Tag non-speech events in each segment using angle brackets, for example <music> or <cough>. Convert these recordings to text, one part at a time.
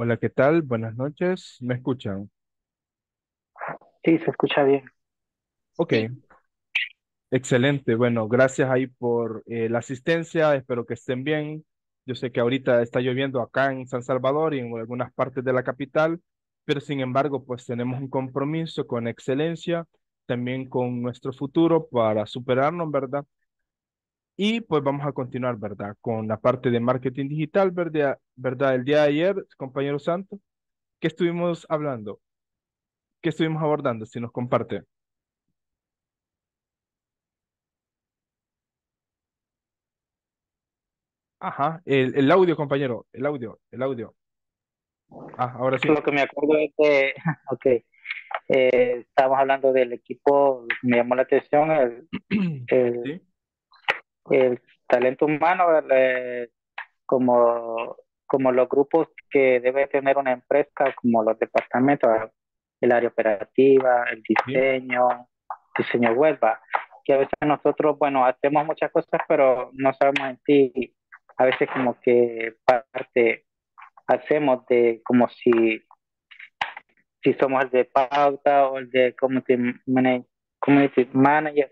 Hola, ¿qué tal? Buenas noches. ¿Me escuchan? Sí, se escucha bien. Ok, excelente. Bueno, gracias ahí por eh, la asistencia. Espero que estén bien. Yo sé que ahorita está lloviendo acá en San Salvador y en algunas partes de la capital, pero sin embargo, pues tenemos un compromiso con excelencia, también con nuestro futuro para superarnos, ¿verdad? Y pues vamos a continuar, ¿verdad? Con la parte de marketing digital, ¿verdad? ¿verdad? El día de ayer, compañero Santos, ¿qué estuvimos hablando? ¿Qué estuvimos abordando? Si nos comparte. Ajá, el, audio, compañero, el audio, el audio. Ah, ahora sí. Lo que me acuerdo es que, <laughs> ok, eh, estábamos hablando del equipo, me llamó la atención, el, <clears throat> el talento humano, eh, como, como los grupos que debe tener una empresa, como los departamentos, el área operativa, el diseño, diseño web, que a veces nosotros, bueno, hacemos muchas cosas, pero no sabemos en sí, a veces como que parte hacemos de como si, si somos el de pauta o el de community community manager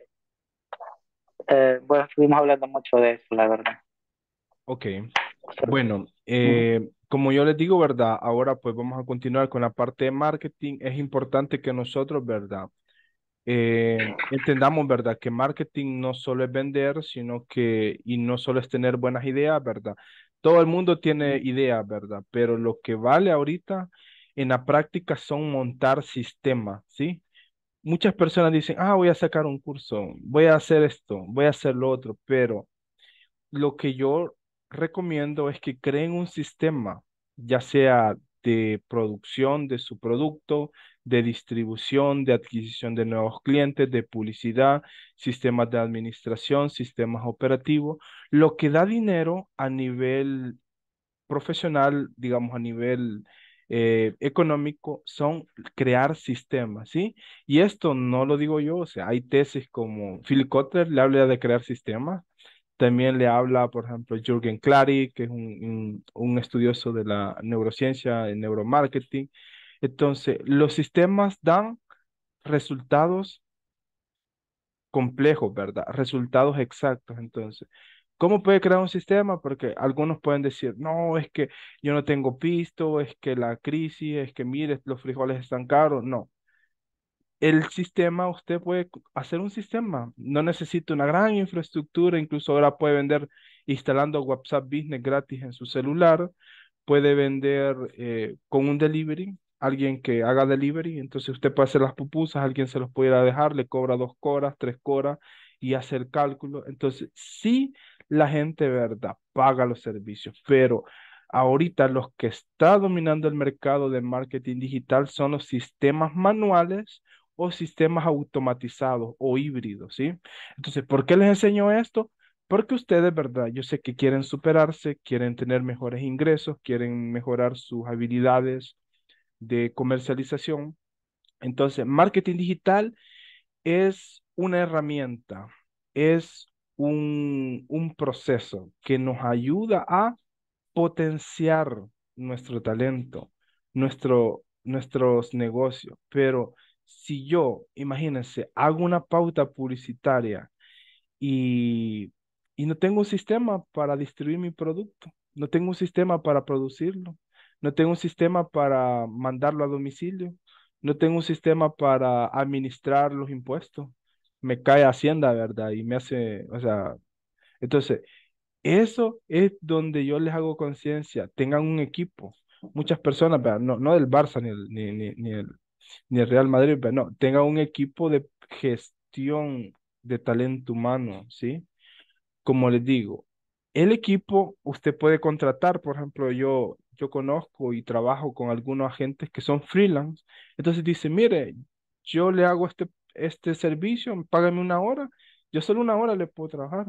eh, bueno, estuvimos hablando mucho de eso, la verdad. Ok. Bueno, eh, como yo les digo, ¿verdad? Ahora pues vamos a continuar con la parte de marketing. Es importante que nosotros, ¿verdad? Eh, entendamos, ¿verdad? Que marketing no solo es vender, sino que, y no solo es tener buenas ideas, ¿verdad? Todo el mundo tiene ideas, ¿verdad? Pero lo que vale ahorita en la práctica son montar sistemas, ¿sí? muchas personas dicen, ah, voy a sacar un curso, voy a hacer esto, voy a hacer lo otro, pero lo que yo recomiendo es que creen un sistema, ya sea de producción de su producto, de distribución, de adquisición de nuevos clientes, de publicidad, sistemas de administración, sistemas operativos, lo que da dinero a nivel profesional, digamos, a nivel eh, económico son crear sistemas, ¿sí? Y esto no lo digo yo, o sea, hay tesis como Phil Kotler le habla de crear sistemas, también le habla, por ejemplo, Jürgen Clary, que es un, un, estudioso de la neurociencia, el neuromarketing. Entonces, los sistemas dan resultados complejos, ¿verdad? Resultados exactos. Entonces, ¿Cómo puede crear un sistema? Porque algunos pueden decir, no, es que yo no tengo pisto, es que la crisis, es que mire, los frijoles están caros. No. El sistema, usted puede hacer un sistema. No necesita una gran infraestructura, incluso ahora puede vender instalando WhatsApp Business gratis en su celular, puede vender eh, con un delivery, alguien que haga delivery, entonces usted puede hacer las pupusas, alguien se los pudiera dejar, le cobra dos coras, tres coras y hacer cálculo. Entonces, sí la gente, ¿verdad? Paga los servicios, pero ahorita los que está dominando el mercado de marketing digital son los sistemas manuales o sistemas automatizados o híbridos, ¿sí? Entonces, ¿por qué les enseño esto? Porque ustedes, ¿verdad? Yo sé que quieren superarse, quieren tener mejores ingresos, quieren mejorar sus habilidades de comercialización. Entonces, marketing digital es una herramienta, es un, proceso que nos ayuda a potenciar nuestro talento, nuestro, nuestros negocios. Pero si yo, imagínense, hago una pauta publicitaria y no tengo un sistema para distribuir mi producto, no tengo un sistema para producirlo, no tengo un sistema para mandarlo a domicilio, no tengo un sistema para administrar los impuestos, me cae Hacienda, ¿verdad? Y me hace, o sea, entonces, eso es donde yo les hago conciencia, tengan un equipo, muchas personas, ¿verdad? No, no del Barça ni el, ni, ni, el, ni el Real Madrid, pero no, tengan un equipo de gestión de talento humano, ¿sí? Como les digo, el equipo usted puede contratar, por ejemplo, yo, yo conozco y trabajo con algunos agentes que son freelance, entonces dice, mire, yo le hago este este servicio, págame una hora, yo solo una hora le puedo trabajar.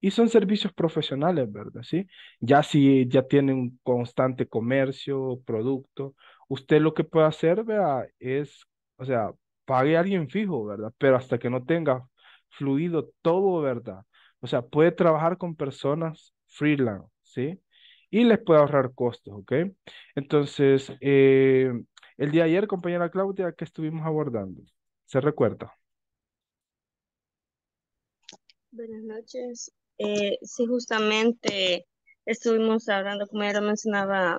Y son servicios profesionales, ¿verdad? ¿Sí? Ya si ya tienen un constante comercio, producto, usted lo que puede hacer, vea, es, o sea, pague a alguien fijo, ¿verdad? Pero hasta que no tenga fluido todo, ¿verdad? O sea, puede trabajar con personas freelance, ¿sí? Y les puede ahorrar costos, ¿ok? Entonces, eh, el día de ayer, compañera Claudia, que estuvimos abordando? ¿Se recuerda? Buenas noches. Eh, sí, justamente estuvimos hablando, como ya lo mencionaba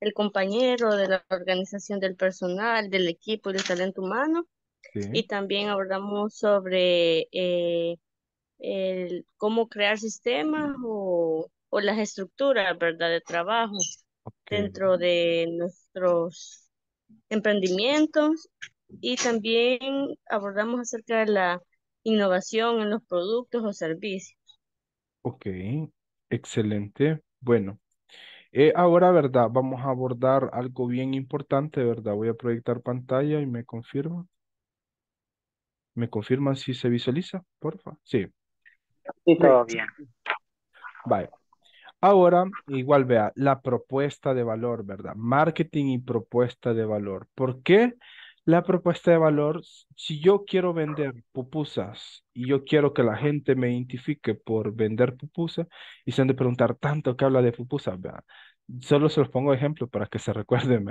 el compañero, de la organización del personal, del equipo y del talento humano. Y también hablamos sobre eh, el, cómo crear sistemas o, las estructuras ¿verdad? de trabajo dentro de nuestros emprendimientos y también abordamos acerca de la innovación en los productos o servicios. Ok, excelente. Bueno, eh, ahora, ¿verdad? Vamos a abordar algo bien importante, ¿verdad? Voy a proyectar pantalla y me confirma. ¿Me confirman si se visualiza, porfa? Sí. Sí, todo bien. Vale. Ahora, igual vea, la propuesta de valor, ¿verdad? Marketing y propuesta de valor. ¿Por qué? la propuesta de valor, si yo quiero vender pupusas y yo quiero que la gente me identifique por vender pupusas y se han de preguntar tanto que habla de pupusas, Solo se los pongo ejemplo para que se <laughs> recuerden,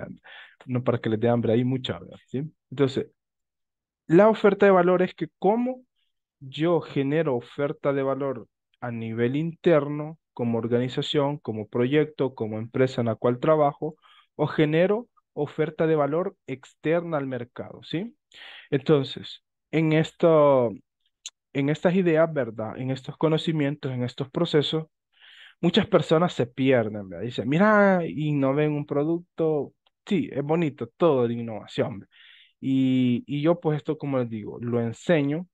no para que les dé hambre, ahí mucha, ¿Sí? Entonces, la oferta de valor es que cómo yo genero oferta de valor a nivel interno, como organización, como proyecto, como empresa en la cual trabajo, o genero oferta de valor externa al mercado, ¿sí? Entonces, en, esto, en estas ideas, ¿verdad? En estos conocimientos, en estos procesos, muchas personas se pierden, ¿verdad? Dicen, mira, ven un producto, sí, es bonito, todo de innovación. Y, yo pues esto, como les digo, lo enseño,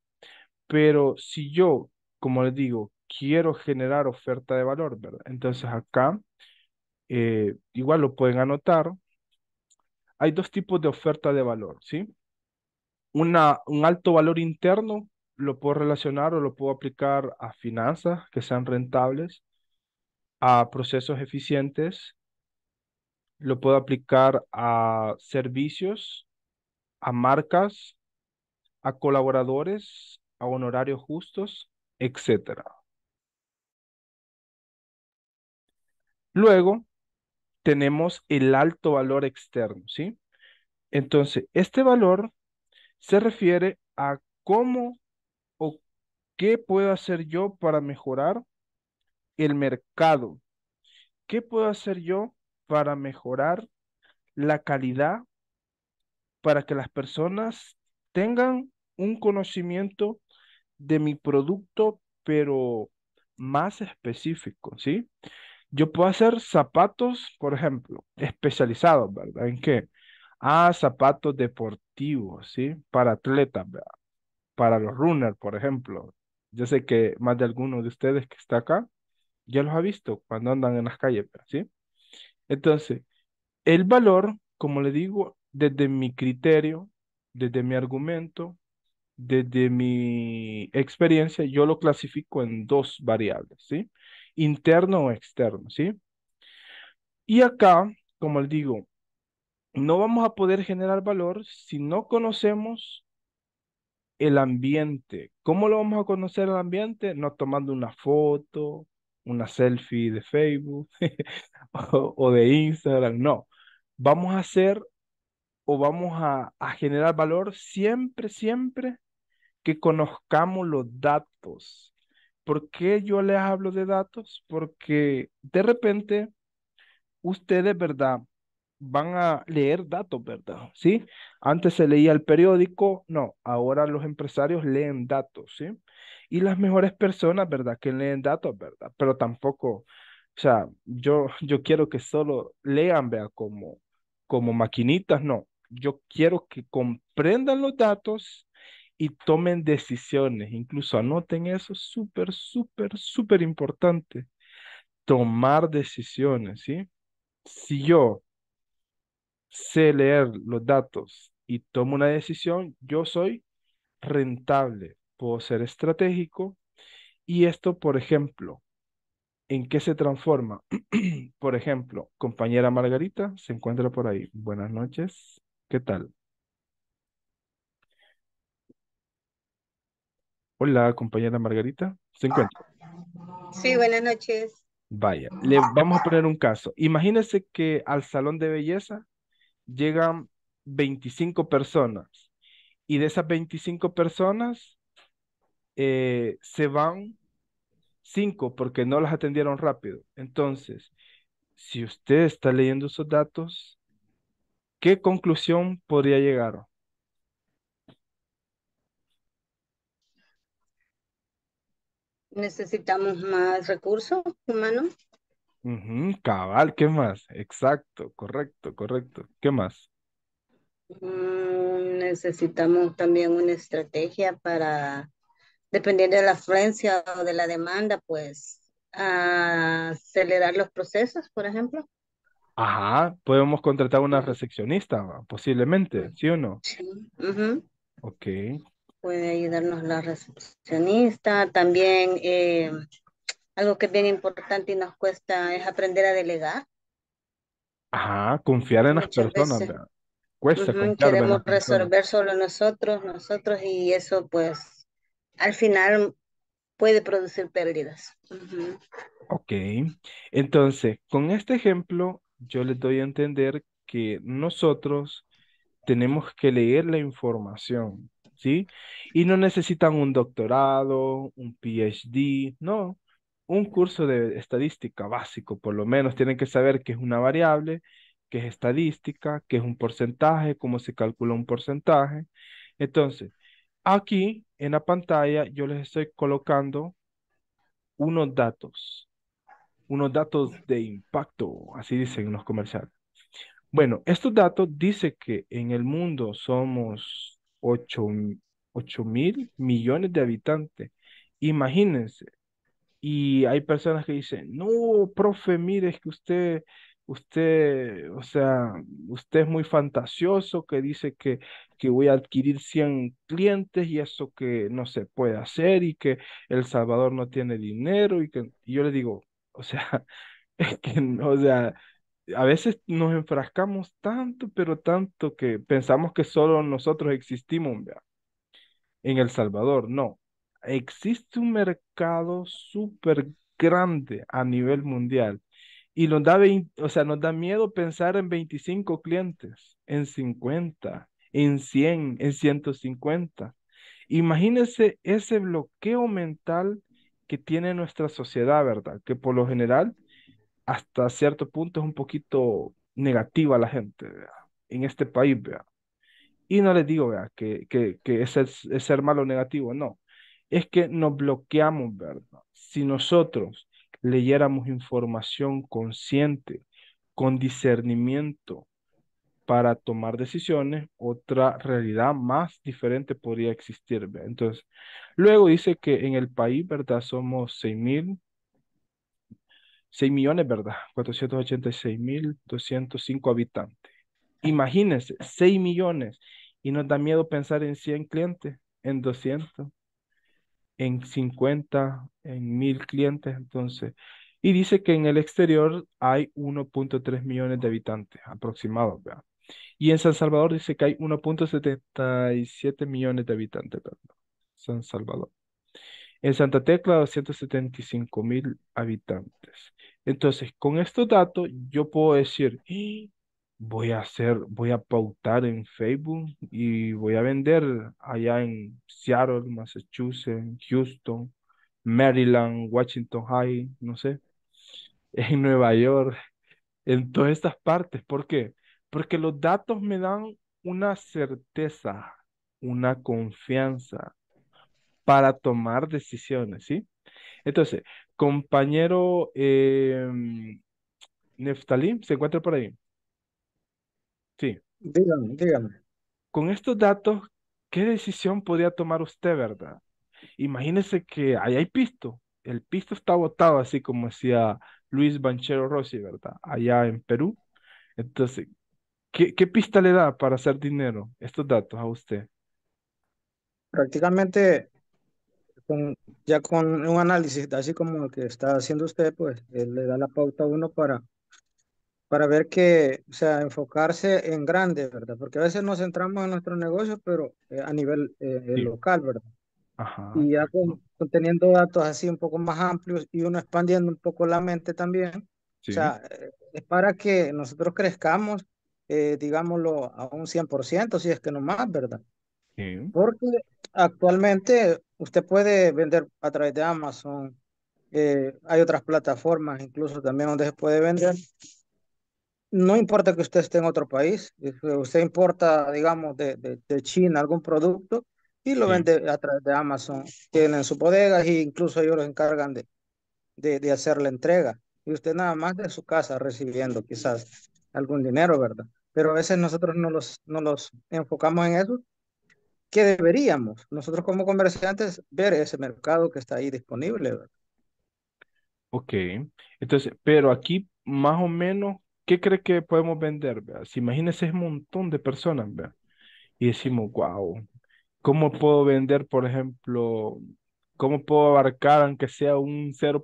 pero si yo, como les digo, quiero generar oferta de valor, ¿verdad? Entonces acá, eh, igual lo pueden anotar, hay dos tipos de oferta de valor, ¿sí? un alto valor interno lo puedo relacionar o lo puedo aplicar a finanzas que sean rentables, a procesos eficientes, lo puedo aplicar a servicios, a marcas, a colaboradores, a honorarios justos, etcétera. Luego, tenemos el alto valor externo, ¿sí? Entonces, este valor se refiere a cómo o qué puedo hacer yo para mejorar el mercado. ¿Qué puedo hacer yo para mejorar la calidad para que las personas tengan un conocimiento de mi producto, pero más específico, ¿sí? Yo puedo hacer zapatos, por ejemplo, especializados, ¿verdad? ¿En qué? Ah, zapatos deportivos, ¿sí? Para atletas, ¿verdad? Para los runners, por ejemplo. Yo sé que más de alguno de ustedes que está acá ya los ha visto cuando andan en las calles, ¿sí? Entonces, el valor, como le digo, desde mi criterio, desde mi argumento, desde mi experiencia, yo lo clasifico en dos variables, ¿sí? interno o externo, ¿sí? Y acá, como les digo, no vamos a poder generar valor si no conocemos el ambiente. ¿Cómo lo vamos a conocer el ambiente? No tomando una foto, una selfie de Facebook <laughs> o, de Instagram, no. Vamos a hacer o vamos a generar valor siempre, siempre que conozcamos los datos ¿Por qué yo les hablo de datos? Porque de repente ustedes, ¿verdad? Van a leer datos, ¿verdad? ¿Sí? Antes se leía el periódico, no, ahora los empresarios leen datos, ¿sí? Y las mejores personas, ¿verdad? Que leen datos, ¿verdad? Pero tampoco, o sea, yo, yo quiero que solo lean, vea, como, como maquinitas, no. Yo quiero que comprendan los datos y tomen decisiones. Incluso anoten eso, súper, súper, súper importante. Tomar decisiones, ¿sí? Si yo sé leer los datos y tomo una decisión, yo soy rentable, puedo ser estratégico. Y esto, por ejemplo, ¿en qué se transforma? <clears throat> por ejemplo, compañera Margarita se encuentra por ahí. Buenas noches, ¿qué tal? Hola, compañera Margarita. ¿Se encuentra? Sí, buenas noches. Vaya, le vamos a poner un caso. Imagínese que al salón de belleza llegan 25 personas y de esas 25 personas eh, se van 5 porque no las atendieron rápido. Entonces, si usted está leyendo esos datos, ¿qué conclusión podría llegar? necesitamos más recursos humanos. cabal, ¿qué más? Exacto, correcto, correcto. ¿Qué más? Mm, necesitamos también una estrategia para, dependiendo de la afluencia o de la demanda, pues acelerar los procesos, por ejemplo. Ajá, podemos contratar una recepcionista, posiblemente, ¿sí o no? Sí. Ok, puede ayudarnos la recepcionista. También eh, algo que es bien importante y nos cuesta es aprender a delegar. Ajá, confiar en las personas. Cuesta Queremos resolver solo nosotros, nosotros y eso pues al final puede producir pérdidas. Ok, entonces con este ejemplo yo les doy a entender que nosotros tenemos que leer la información, ¿sí? Y no necesitan un doctorado, un PhD, no, un curso de estadística básico, por lo menos tienen que saber qué es una variable, qué es estadística, qué es un porcentaje, cómo se calcula un porcentaje. Entonces, aquí en la pantalla yo les estoy colocando unos datos, unos datos de impacto, así dicen los comerciales. Bueno, estos datos dice que en el mundo somos 8, ocho mil millones de habitantes. Imagínense. Y hay personas que dicen, no, profe, mire, es que usted, usted, o sea, usted es muy fantasioso, que dice que, que voy a adquirir 100 clientes y eso que no se puede hacer y que El Salvador no tiene dinero y que yo le digo, o sea, <laughs> es que, o sea, a veces nos enfrascamos tanto, pero tanto que pensamos que solo nosotros existimos ¿verdad? en El Salvador. No, existe un mercado súper grande a nivel mundial y nos da, o sea, nos da miedo pensar en 25 clientes, en 50, en 100, en 150. Imagínense ese bloqueo mental que tiene nuestra sociedad, ¿verdad? Que por lo general hasta cierto punto es un poquito negativa a la gente en este país. ¿vea? Y no les digo ¿vea? que, es, ser malo o negativo, no. Es que nos bloqueamos, ¿verdad? Si nosotros leyéramos información consciente, con discernimiento para tomar decisiones, otra realidad más diferente podría existir. ¿vea? Entonces, luego dice que en el país, ¿verdad? Somos 6.000 6 millones, ¿verdad? 486 mil 205 habitantes. Imagínense, 6 millones. Y nos da miedo pensar en 100 clientes, en 200, en 50, en 1000 clientes. Entonces, y dice que en el exterior hay 1.3 millones de habitantes aproximados, ¿verdad? Y en San Salvador dice que hay 1.77 millones de habitantes, ¿verdad? San Salvador. En Santa Tecla, 275 mil habitantes. Entonces, con estos datos, yo puedo decir, ¡Eh! voy a hacer, voy a pautar en Facebook y voy a vender allá en Seattle, Massachusetts, Houston, Maryland, Washington High, no sé, <laughs> en Nueva York, en todas estas partes. ¿Por qué? Porque los datos me dan una certeza, una confianza para tomar decisiones, ¿sí? Entonces, compañero eh, Neftalí, ¿se encuentra por ahí? Sí. Dígame, dígame. Con estos datos, ¿qué decisión podría tomar usted, verdad? Imagínese que ahí hay pisto. El pisto está botado, así como decía Luis Banchero Rossi, ¿verdad? Allá en Perú. Entonces, ¿qué, qué pista le da para hacer dinero estos datos a usted? Prácticamente ya con un análisis así como el que está haciendo usted, pues eh, le da la pauta a uno para, para ver que, o sea, enfocarse en grande, ¿verdad? Porque a veces nos centramos en nuestro negocio, pero eh, a nivel eh, local, ¿verdad? Y ya con, teniendo datos así un poco más amplios y uno expandiendo un poco la mente también, o sea, es para que nosotros crezcamos, digámoslo, a un 100%, si es que no más, ¿verdad? Porque actualmente usted puede vender a través de Amazon. Eh, hay otras plataformas incluso también donde se puede vender. No importa que usted esté en otro país, usted importa, digamos, de, de, China algún producto y lo vende a través de Amazon. Tienen su bodegas e incluso ellos los encargan de, de, hacer la entrega. Y usted nada más de su casa recibiendo quizás algún dinero, ¿verdad? Pero a veces nosotros no los, no los enfocamos en eso que deberíamos nosotros como comerciantes ver ese mercado que está ahí disponible. Ok, entonces, pero aquí más o menos, ¿qué cree que podemos vender? ¿verdad? Si imagínense un montón de personas, ¿verdad? Y decimos, wow, ¿cómo puedo vender, por ejemplo, cómo puedo abarcar, aunque sea un ciento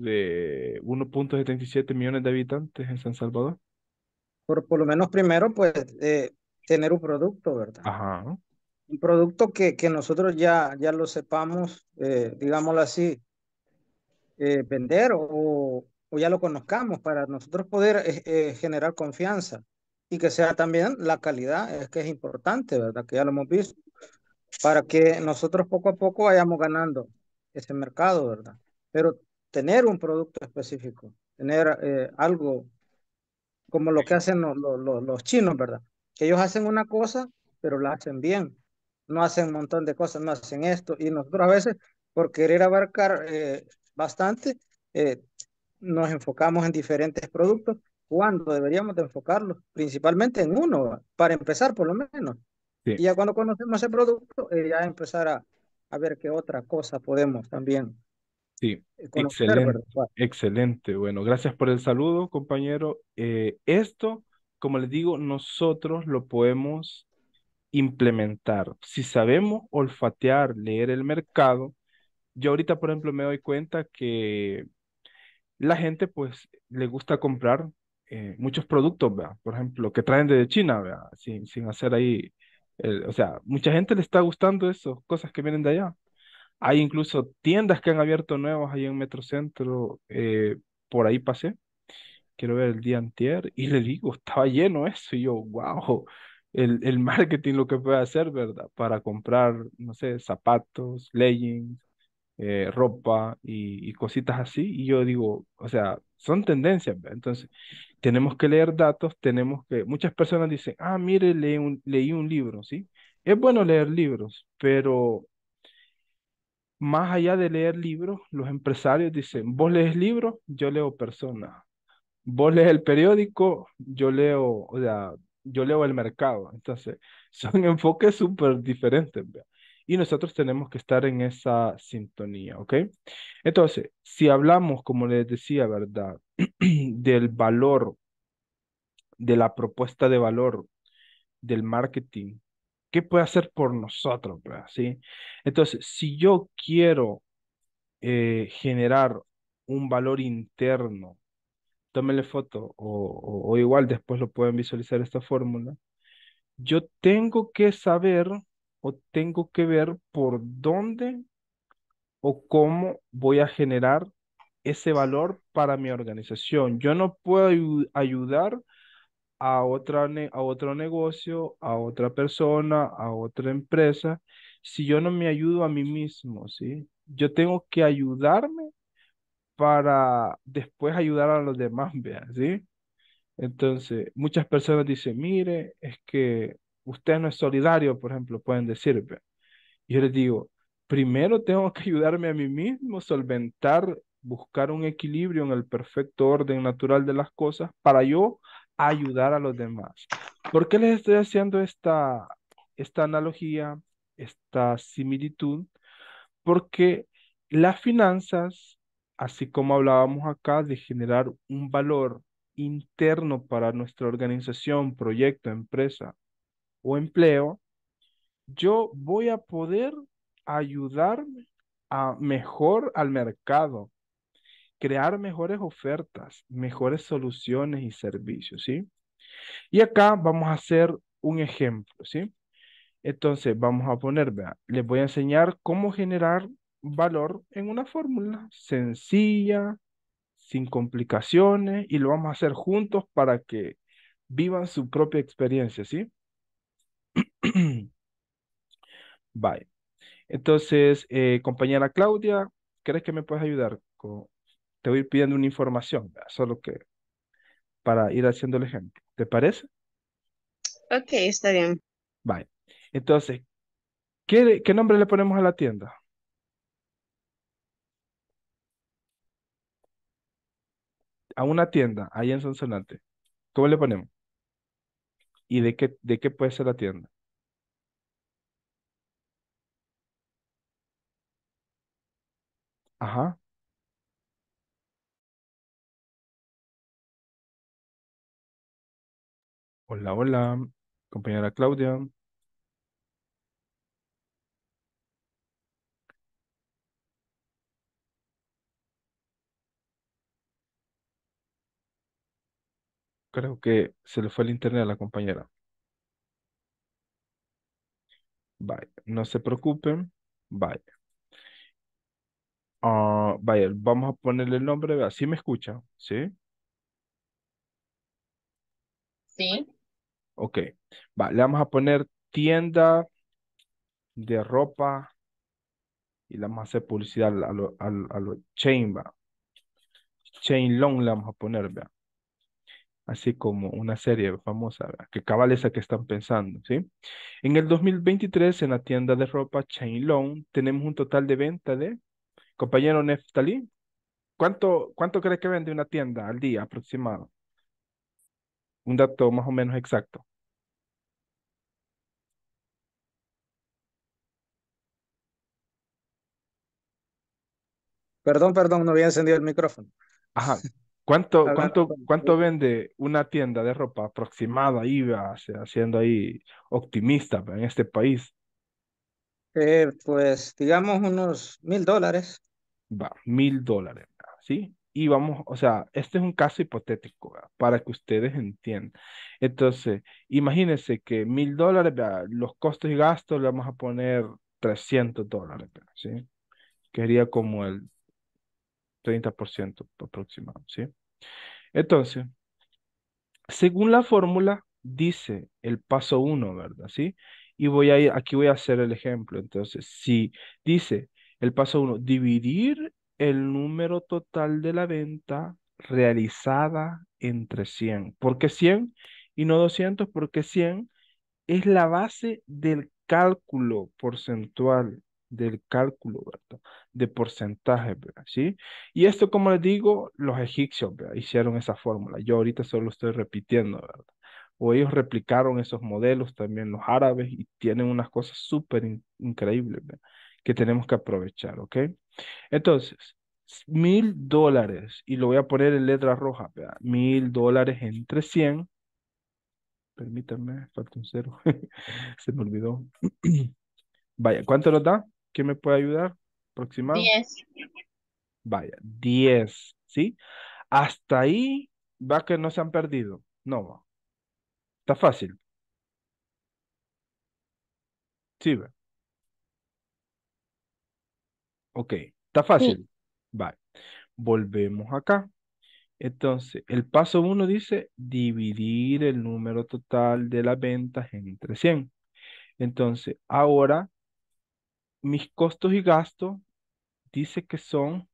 de 1.77 millones de habitantes en San Salvador? por, lo menos primero, pues, eh, tener un producto, ¿verdad? Un producto que, que nosotros ya, ya lo sepamos, eh, digámoslo así, eh, vender o, ya lo conozcamos para nosotros poder generar confianza y que sea también la calidad, es que es importante, ¿verdad? Que ya lo hemos visto, para que nosotros poco a poco vayamos ganando ese mercado, ¿verdad? Pero tener un producto específico, tener algo como lo que hacen los, los, chinos, ¿verdad? Que ellos hacen una cosa, pero la hacen bien. No hacen un montón de cosas, no hacen esto. Y nosotros a veces, por querer abarcar eh, bastante, eh, nos enfocamos en diferentes productos cuando deberíamos de enfocarlos principalmente en uno, para empezar por lo menos. Y ya cuando conocemos ese producto, eh, ya empezar a, a ver qué otra cosa podemos también Sí, eh, excelente, excelente. Bueno, gracias por el saludo, compañero. Eh, esto, como les digo, nosotros lo podemos implementar. Si sabemos olfatear, leer el mercado, yo ahorita, por ejemplo, me doy cuenta que la gente, pues, le gusta comprar eh, muchos productos, ¿verdad? por ejemplo, que traen desde China, Sin, sin hacer ahí, o sea, mucha gente le está gustando eso, cosas que vienen de allá. Hay incluso tiendas que han abierto nuevas ahí en Metrocentro. Eh, por ahí pasé. Quiero ver el día anterior, Y le digo, estaba lleno eso. Y yo, wow, el, el <laughs> marketing lo que puede hacer, ¿verdad? Para comprar, no sé, zapatos, leggings, eh, ropa y, y, cositas así. Y yo digo, o sea, son tendencias. Entonces, tenemos que leer datos, tenemos que... Muchas personas dicen, ah, mire, leí un, leí un libro, ¿sí? Es bueno leer libros, pero más allá de leer libros, los empresarios dicen, vos lees libros, yo leo personas. Vos lees el periódico, yo leo, o sea, yo leo el mercado. Entonces, <laughs> son enfoques súper diferentes. Y nosotros tenemos que estar en esa sintonía, ¿ok? Entonces, si hablamos, como les decía, ¿verdad? <clears throat> del valor, de la propuesta de valor, del marketing, ¿Qué puede hacer por nosotros? ¿Sí? Entonces, si yo quiero eh, generar un valor interno, tómele foto o, o, igual después lo pueden visualizar esta fórmula, yo tengo que saber o tengo que ver por dónde o cómo voy a generar ese valor para mi organización. Yo no puedo ayudar a, otra, a otro negocio, a otra persona, a otra empresa, si yo no me ayudo a mí mismo, ¿sí? Yo tengo que ayudarme para después ayudar a los demás, <laughs> vean, ¿sí? Entonces, muchas personas dicen, mire, es que usted no es solidario, por ejemplo, pueden decir, vean. Y yo les digo, primero tengo que ayudarme a mí mismo, solventar buscar un equilibrio en el perfecto orden natural de las cosas para yo ayudar a los demás. ¿Por qué les estoy haciendo esta, esta analogía, esta similitud? Porque las finanzas, así como hablábamos acá de generar un valor interno para nuestra organización, proyecto, empresa o empleo, yo voy a poder ayudarme a mejor al mercado, crear mejores ofertas, mejores soluciones y servicios, ¿sí? Y acá vamos a hacer un ejemplo, ¿sí? Entonces, vamos a poner, les voy a enseñar cómo generar valor en una fórmula sencilla, sin complicaciones, y lo vamos a hacer juntos para que vivan su propia experiencia, ¿sí? Bye. <clears throat> Entonces, eh, compañera Claudia, ¿crees que me puedes ayudar con, te voy a ir pidiendo una información, solo que para ir haciendo el ejemplo. ¿Te parece? Ok, está bien. Vale. Entonces, ¿qué, ¿qué nombre le ponemos a la tienda? A una tienda, ahí en Sonsonante. ¿Cómo le ponemos? ¿Y de qué, de qué puede ser la tienda? Ajá. Hola, hola, compañera Claudia. Creo que se le fue el internet a la compañera. Vaya, no se preocupen. Vaya. Ah, vaya, vamos a ponerle el nombre. Así me escucha, ¿sí? Sí. Ok, le vamos a poner tienda de ropa y le vamos a hacer publicidad a lo, chain, long le vamos a poner, vea. Así como una serie famosa, ¿vea? que cabal esa que están pensando, ¿sí? En el 2023, en la tienda de ropa Chain Long, tenemos un total de venta de, compañero Neftalí, ¿cuánto, cuánto crees que vende una tienda al día aproximado? Un dato más o menos exacto. Perdón, perdón, no había encendido el micrófono. Ajá. ¿Cuánto, <laughs> cuánto, cuánto vende una tienda de ropa aproximada, IVA, siendo ahí optimista en este país? Eh, pues digamos unos mil dólares. Va, mil dólares, ¿sí? Y vamos, o sea, este es un caso hipotético, ¿verdad? para que ustedes entiendan. Entonces, imagínense que mil dólares, los costos y gastos le vamos a poner 300 dólares, ¿sí? Que como el 30% aproximado, ¿sí? Entonces, según la fórmula, dice el paso 1, ¿verdad? ¿Sí? Y voy a ir, aquí voy a hacer el ejemplo. Entonces, si dice el paso 1, dividir el número total de la venta realizada entre 100. ¿Por qué 100 y no 200? Porque 100 es la base del cálculo porcentual del cálculo, ¿verdad? De porcentaje, ¿verdad? ¿Sí? Y esto, como les digo, los egipcios, ¿verdad? Hicieron esa fórmula. Yo ahorita solo estoy repitiendo, ¿verdad? O ellos replicaron esos modelos también los árabes y tienen unas cosas súper increíbles, ¿verdad? Que tenemos que aprovechar, ¿ok? Entonces, mil dólares, y lo voy a poner en letra roja, ¿verdad? Mil dólares entre 100. Permítanme, falta un cero. <laughs> Se me olvidó. <clears throat> Vaya, ¿cuánto nos da? ¿Quién me puede ayudar? Aproximado. 10. Vaya, 10, ¿sí? Hasta ahí va que no se han perdido. No. Está fácil. Sí, va. Ok, está fácil. Vale. Volvemos acá. Entonces, el paso uno dice dividir el número total de las ventas entre 100. Entonces, ahora mis costos y gastos dice que son,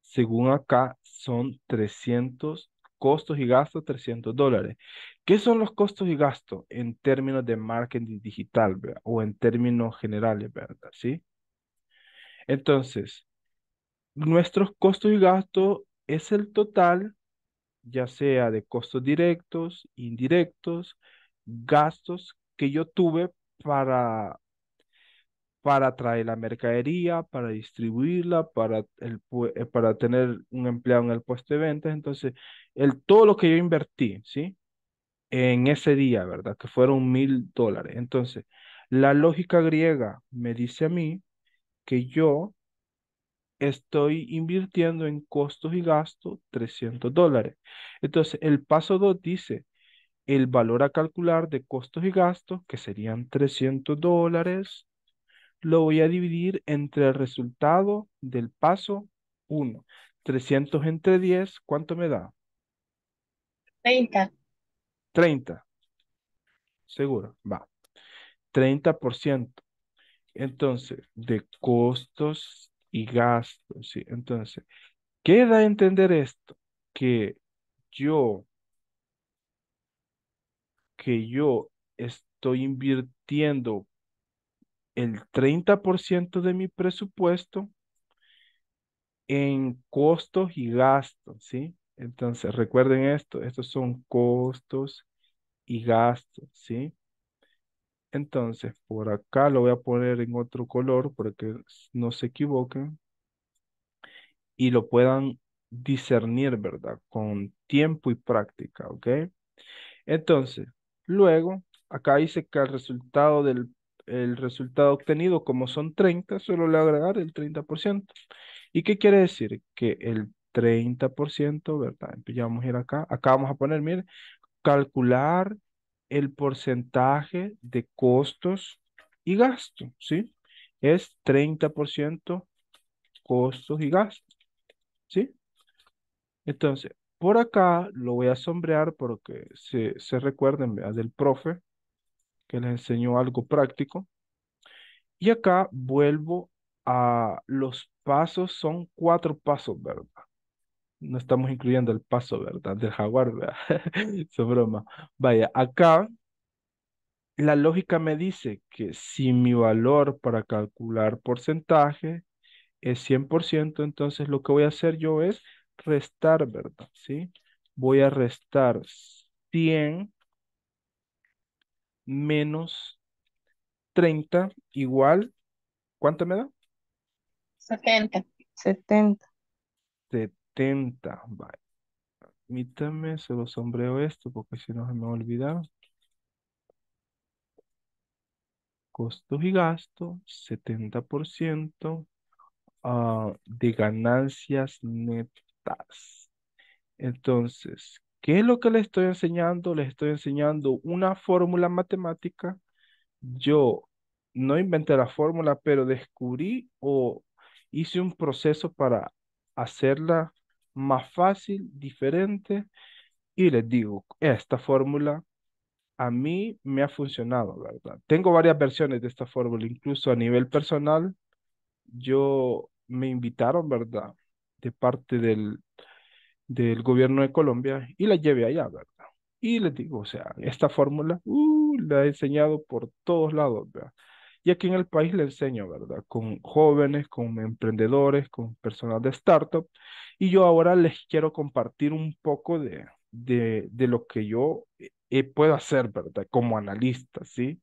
según acá, son 300, costos y gastos 300 dólares. ¿Qué son los costos y gastos en términos de marketing digital o en términos generales, verdad? ¿Sí? Entonces, nuestros costos y gastos es el total, ya sea de costos directos, indirectos, gastos que yo tuve para para traer la mercadería, para distribuirla, para, eh, para tener un empleado en el puesto de ventas. Entonces, el, todo lo que yo invertí, ¿sí? En ese día, ¿verdad? Que fueron mil dólares. Entonces, la lógica griega me dice a mí que yo estoy invirtiendo en costos y gastos 300 dólares. Entonces, el paso 2 dice, el valor a calcular de costos y gastos, que serían 300 dólares, lo voy a dividir entre el resultado del paso 1. 300 entre 10, ¿cuánto me da? 30. 30. Seguro, va. 30%. Entonces, de costos y gastos, ¿sí? Entonces, queda a entender esto, que yo, que yo estoy invirtiendo el 30% de mi presupuesto en costos y gastos, ¿sí? Entonces, recuerden esto, estos son costos y gastos, ¿sí? Entonces, por acá lo voy a poner en otro color porque no se equivoquen y lo puedan discernir, ¿verdad? Con tiempo y práctica, ¿ok? Entonces, luego, acá dice que el resultado del el resultado obtenido, como son 30, solo le agregar el 30%. ¿Y qué quiere decir? Que el 30%, ¿verdad? Entonces ya vamos a ir acá. Acá vamos a poner, mire, calcular el porcentaje de costos y gastos, ¿sí? Es 30% costos y gastos, ¿sí? Entonces, por acá lo voy a sombrear porque se, se recuerden ¿verdad? del profe que les enseñó algo práctico. Y acá vuelvo a los pasos, son cuatro pasos, ¿verdad? No estamos incluyendo el paso, ¿verdad? Del jaguar, ¿verdad? <laughs> es broma. Vaya, acá la lógica me dice que si mi valor para calcular porcentaje es 100%, entonces lo que voy a hacer yo es restar, ¿verdad? ¿Sí? Voy a restar 100 menos 30 igual, ¿cuánto me da? 70. 70. 70, vale. Permítame, se lo sombreo esto porque si no se me olvidado Costos y gastos, 70% ah, de ganancias netas. Entonces, ¿Qué es lo que les estoy enseñando? Les estoy enseñando una fórmula matemática. Yo no inventé la fórmula, pero descubrí o hice un proceso para hacerla más fácil, diferente, y les digo, esta fórmula a mí me ha funcionado, ¿verdad? Tengo varias versiones de esta fórmula, incluso a nivel personal, yo me invitaron, ¿verdad? De parte del del gobierno de Colombia y la lleve allá, ¿verdad? Y les digo, o sea, esta fórmula uh, la he enseñado por todos lados, ¿verdad? Y aquí en el país le enseño, ¿verdad? Con jóvenes, con emprendedores, con personas de startup. Y yo ahora les quiero compartir un poco de, de, de lo que yo eh, eh, puedo hacer, ¿verdad? Como analista, ¿sí?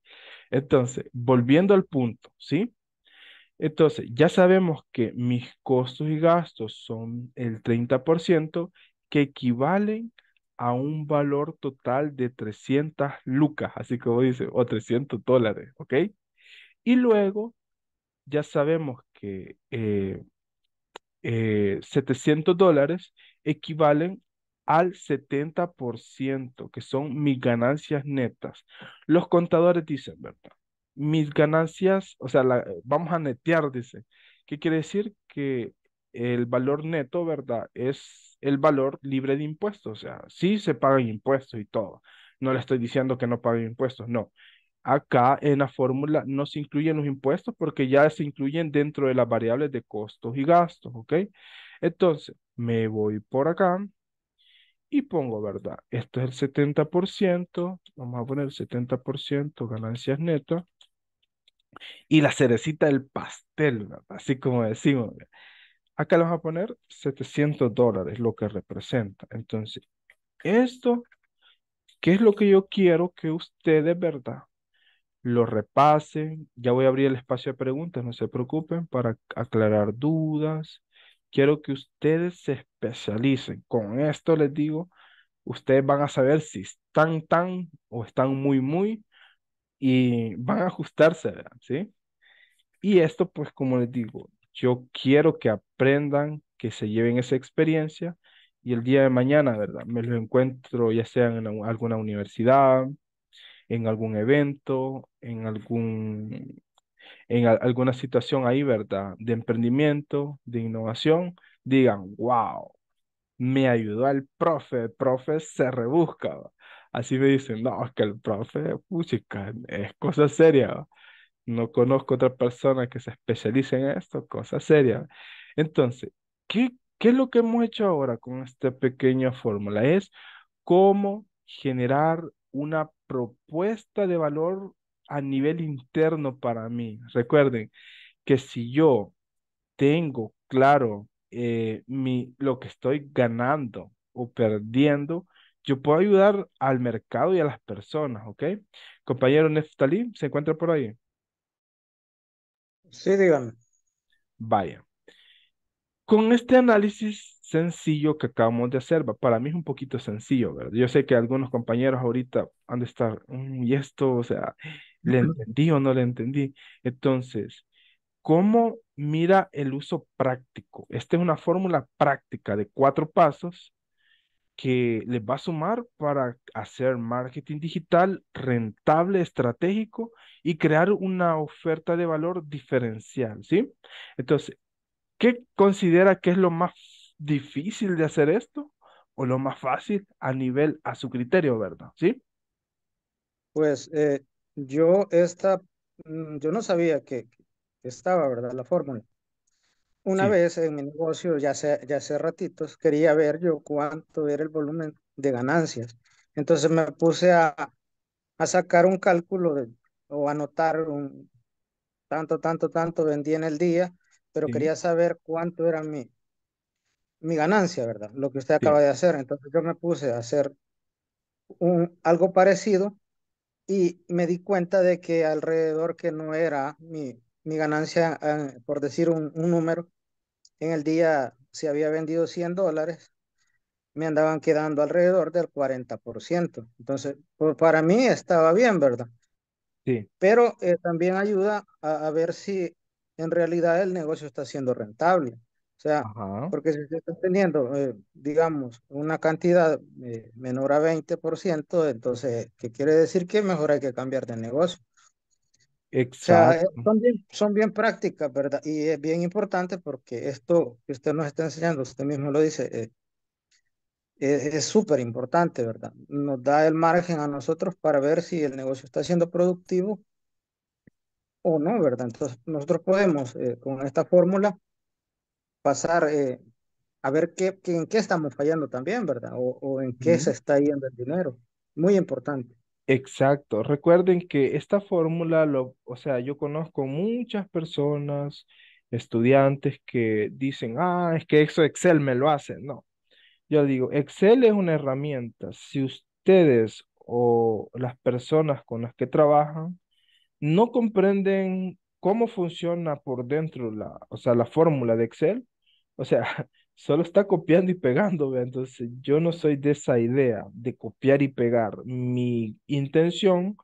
Entonces, volviendo al punto, ¿sí? Entonces, ya sabemos que mis costos y gastos son el 30% que equivalen a un valor total de 300 lucas, así como dice, o 300 dólares, ¿ok? Y luego, ya sabemos que 700 eh, eh, dólares equivalen al 70%, que son mis ganancias netas. Los contadores dicen, ¿verdad? mis ganancias, o sea, vamos a netear, dice. ¿Qué quiere decir? Que el valor neto, ¿verdad? Es el valor libre de impuestos, o sea, sí se pagan impuestos y todo. No le estoy diciendo que no paguen impuestos, no. Acá en la fórmula no se incluyen los impuestos porque ya se incluyen dentro de las variables de costos y gastos, ¿ok? Entonces, me voy por acá y pongo, ¿verdad? Esto es el 70%, vamos a poner 70% ganancias netas y la cerecita del pastel, así como decimos. Acá le vamos a poner 700 dólares, lo que representa. Entonces, esto, ¿qué es lo que yo quiero que ustedes, verdad? Lo repasen. Ya voy a abrir el espacio de preguntas, no se preocupen, para aclarar dudas. Quiero que ustedes se especialicen. Con esto les digo, ustedes van a saber si están tan o están muy, muy y van a ajustarse, ¿sí? Y esto, pues como les digo, yo quiero que aprendan, que se lleven esa experiencia y el día de mañana, ¿verdad? Me lo encuentro ya sea en alguna universidad, en algún evento, en algún en alguna situación ahí, ¿verdad? De emprendimiento, de innovación, digan, wow, me ayudó el profe, el profe se rebusca. Así me dicen, no, es que el profe, música, es cosa seria. No conozco otra persona que se especialice en esto, cosa seria. Entonces, ¿qué, qué es lo que hemos hecho ahora con esta pequeña fórmula? Es cómo generar una propuesta de valor a nivel interno para mí. Recuerden que si yo tengo claro eh, mi, lo que estoy ganando o perdiendo, yo puedo ayudar al mercado y a las personas, ¿ok? Compañero Neftalí, ¿se encuentra por ahí? Sí, dígame. Vaya. Con este análisis sencillo que acabamos de hacer, para mí es un poquito sencillo, ¿verdad? Yo sé que algunos compañeros ahorita han de estar, mm, y esto, o sea, ¿le entendí o no le entendí? Entonces, ¿cómo mira el uso práctico? Esta es una fórmula práctica de cuatro pasos que les va a sumar para hacer marketing digital rentable, estratégico y crear una oferta de valor diferencial, ¿sí? Entonces, ¿qué considera que es lo más difícil de hacer esto o lo más fácil a nivel, a su criterio, verdad? ¿Sí? Pues eh, yo esta, mm, yo no sabía que estaba, ¿verdad? La fórmula. Una vez en mi negocio, ya hace, ya hace ratitos, quería ver yo cuánto era el volumen de ganancias. Entonces me puse a, a sacar un cálculo o anotar un tanto, tanto, tanto vendí en el día, pero quería saber cuánto era mi, mi ganancia, ¿verdad? Lo que usted acaba de hacer. Entonces yo me puse a hacer un, algo parecido y me di cuenta de que alrededor que no era mi, mi ganancia, eh, por decir un, un número, en el día si había vendido 100 dólares, me andaban quedando alrededor del 40%. Entonces, pues, para mí estaba bien, ¿verdad? Sí. Pero eh, también ayuda a, ver si en realidad el negocio está siendo rentable. O sea, porque si usted está teniendo, eh, digamos, una cantidad eh, menor a 20%, entonces, ¿qué quiere decir? Que mejor hay que cambiar de negocio. Eh, Exacto. son, bien, prácticas, ¿verdad? Y es bien importante porque esto que usted nos está enseñando, usted mismo lo dice, eh, es súper importante, ¿verdad? Nos da el margen a nosotros para ver si el negocio está siendo productivo o no, ¿verdad? Entonces, nosotros podemos eh, con esta fórmula pasar a ver qué, en qué estamos fallando también, ¿verdad? O, en qué se está yendo el dinero. Muy importante. Exacto. Recuerden que esta fórmula, lo, o sea, yo conozco muchas personas, estudiantes que dicen, ah, es que eso Excel me lo hace. No, yo digo, Excel es una herramienta. Si ustedes o las personas con las que trabajan no comprenden cómo funciona por dentro la, o sea, la fórmula de Excel, o sea, <laughs> solo está copiando y pegando, entonces yo no soy de esa idea de copiar y pegar. Mi intención,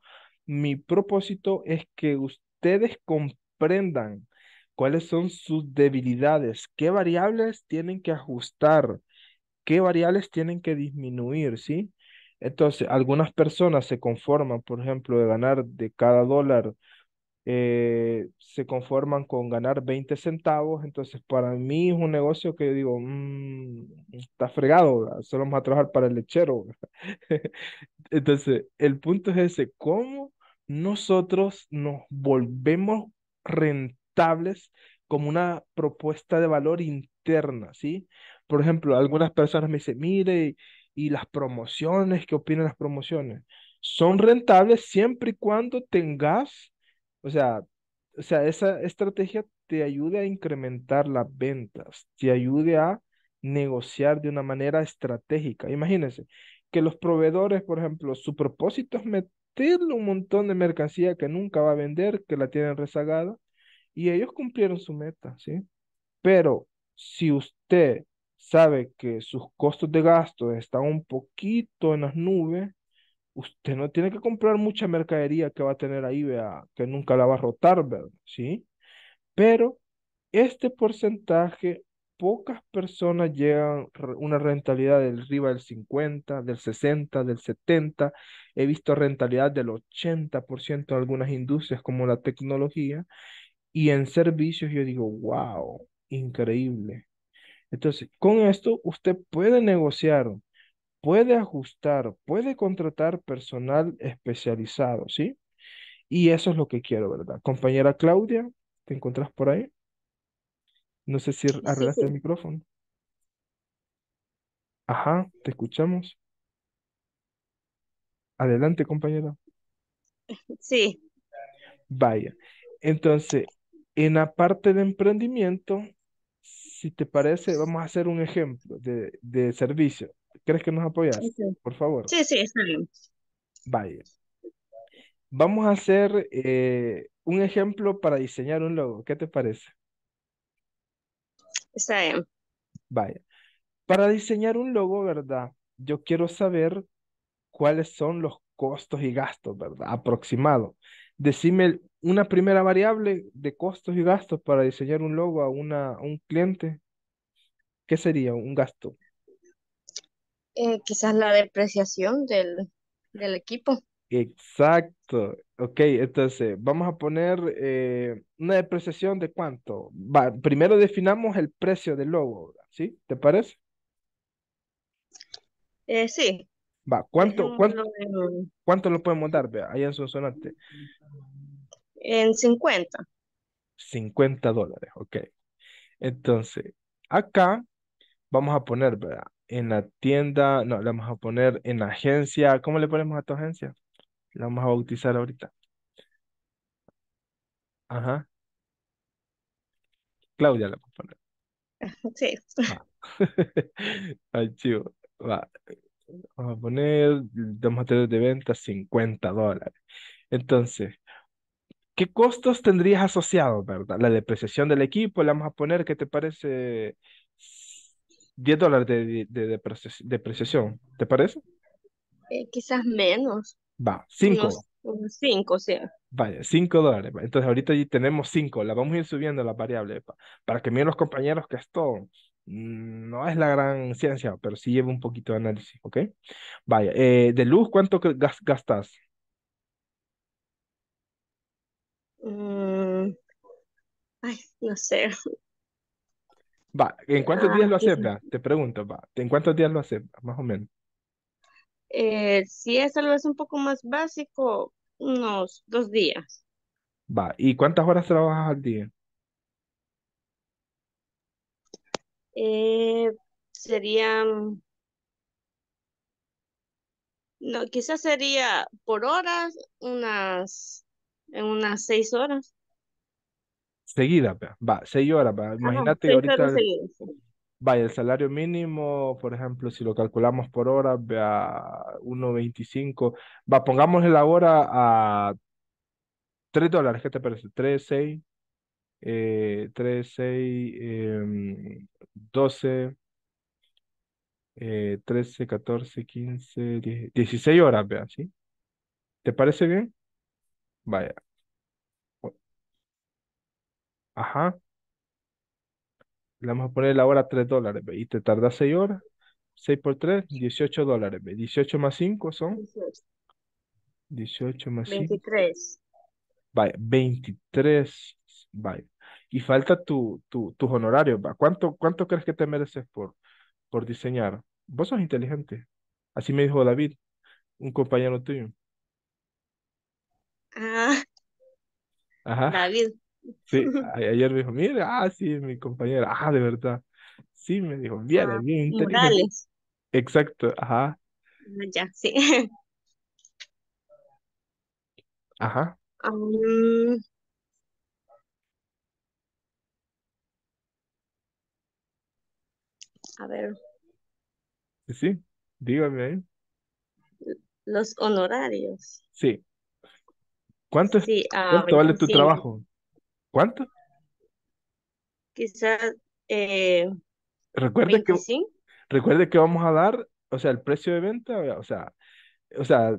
mi propósito es que ustedes comprendan cuáles son sus debilidades, qué variables tienen que ajustar, qué variables tienen que disminuir, ¿sí? Entonces, algunas personas se conforman, por ejemplo, de ganar de cada dólar eh, se conforman con ganar 20 centavos, entonces para mí es un negocio que yo digo, mm, está fregado, solo vamos a trabajar para el lechero. <laughs> entonces, el punto es ese, ¿cómo nosotros nos volvemos rentables como una propuesta de valor interna, ¿sí? Por ejemplo, algunas personas me dicen, mire, y, y las promociones, ¿qué opinan las promociones? Son rentables siempre y cuando tengas o sea, o sea, esa estrategia te ayude a incrementar las ventas, te ayude a negociar de una manera estratégica. Imagínense que los proveedores, por ejemplo, su propósito es meterle un montón de mercancía que nunca va a vender, que la tienen rezagada, y ellos cumplieron su meta, ¿sí? Pero si usted sabe que sus costos de gasto están un poquito en las nubes, usted no tiene que comprar mucha mercadería que va a tener ahí, vea, que nunca la va a rotar, ¿verdad? ¿Sí? Pero este porcentaje, pocas personas llegan una rentabilidad del arriba del 50, del 60, del 70. He visto rentabilidad del 80% en algunas industrias como la tecnología y en servicios yo digo, wow, increíble. Entonces, con esto usted puede negociar puede ajustar, puede contratar personal especializado, ¿sí? Y eso es lo que quiero, ¿verdad? Compañera Claudia, ¿te encontrás por ahí? No sé si arreglaste el micrófono. Ajá, te escuchamos. Adelante, compañera. Sí. Vaya. Entonces, en la parte de emprendimiento, si te parece, vamos a hacer un ejemplo de, de servicio. ¿Crees que nos apoyas? Por favor. Sí, sí, está bien. Vaya. Vamos a hacer eh, un ejemplo para diseñar un logo. ¿Qué te parece? Está bien. Vaya. Para diseñar un logo, ¿verdad? Yo quiero saber cuáles son los costos y gastos, ¿verdad? Aproximado. Decime una primera variable de costos y gastos para diseñar un logo a, una, a un cliente. ¿Qué sería un gasto? Eh, quizás la depreciación del, equipo. Exacto. Ok, entonces vamos a poner eh, una depreciación de cuánto. Va, primero definamos el precio del logo, ¿sí? ¿Te parece? Eh, sí. Va, ¿cuánto, cuánto, cuánto lo podemos dar? Vea, Ahí en sonante. En 50. 50 dólares, ok. Entonces, acá vamos a poner, ¿verdad? en la tienda, no, la vamos a poner en agencia. ¿Cómo le ponemos a tu agencia? La vamos a bautizar ahorita. Ajá. Claudia la <laughs> ah. <laughs> vamos a poner. Sí. Ay, Archivo. Vamos a poner dos materiales de venta, 50 dólares. Entonces, ¿qué costos tendrías asociados, verdad? La depreciación del equipo, la vamos a poner, ¿qué te parece, 10 dólares de, de, depreciación, ¿te parece? Eh, quizás menos. Va, 5. 5, o Vaya, 5 dólares. Entonces ahorita ya tenemos 5, la vamos a ir subiendo la variable para que miren los compañeros que esto mm, no es la gran ciencia, pero sí lleva un poquito de análisis, ¿ok? Vaya, eh, de luz, ¿cuánto gastas? Mm, ay, no sé, Va, ¿en cuántos días lo ah, acepta? Te pregunto, va, ¿en cuántos días lo acepta, más o menos? Eh, si es algo es un poco más básico, unos dos días. Va, ¿y cuántas horas trabajas al día? Eh, serían, no, quizás sería por horas, unas, unas seis horas. Seguida, vea, va, seis horas, ah, va. Imagínate ahorita. Vaya, el salario mínimo, por ejemplo, si lo calculamos por hora, vea 1.25. Va, pongámosle la hora a 3 dólares, ¿qué te parece? 3, 6, eh, 3, 6, em, eh, 12, eh, 13, 14, 15, 16 horas, vea, ¿sí? ¿Te parece bien? Vaya, Ajá. Le vamos a poner la hora 3 dólares, y te tarda 6 horas. 6 por 3, 18 dólares, 18 más 5 son 18 más 5. 23. Vaya, 23. Vaya. Y falta tu, tu, tus honorarios, ¿Cuánto, ¿Cuánto crees que te mereces por, por diseñar? Vos sos inteligente. Así me dijo David, un compañero tuyo. Ah. Ajá. David. Sí, <laughs> ayer me dijo, mira, ah, sí, mi compañera, ah, de verdad. Sí, me dijo, bien, ah, bien. Exacto, ajá. Ah, ya, sí. Ajá. <laughs> Um, a ver. Sí, dígame ahí. Los honorarios. Sí. ¿Cuánto, es, ah, cuánto vale tu trabajo? ¿Cuánto? Quizás eh, recuerde que recuerde que vamos a dar, o sea, el precio de venta, o sea, o sea,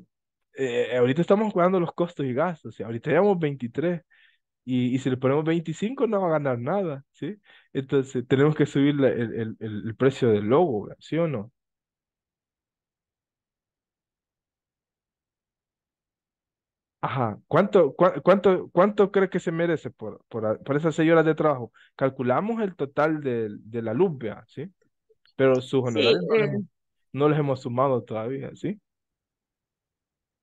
eh, ahorita estamos jugando los costos y gastos, o sea, ahorita llevamos 23 y, si le ponemos 25 no va a ganar nada, ¿sí? Entonces tenemos que subir el, el, el, precio del logo, ¿sí o no? Ajá, ¿cuánto, cree cuánto, cuánto crees que se merece por, por, esas seis horas de trabajo? Calculamos el total de, de la luz, ¿sí? Pero su no, les eh. hemos- sumado todavía, ¿sí?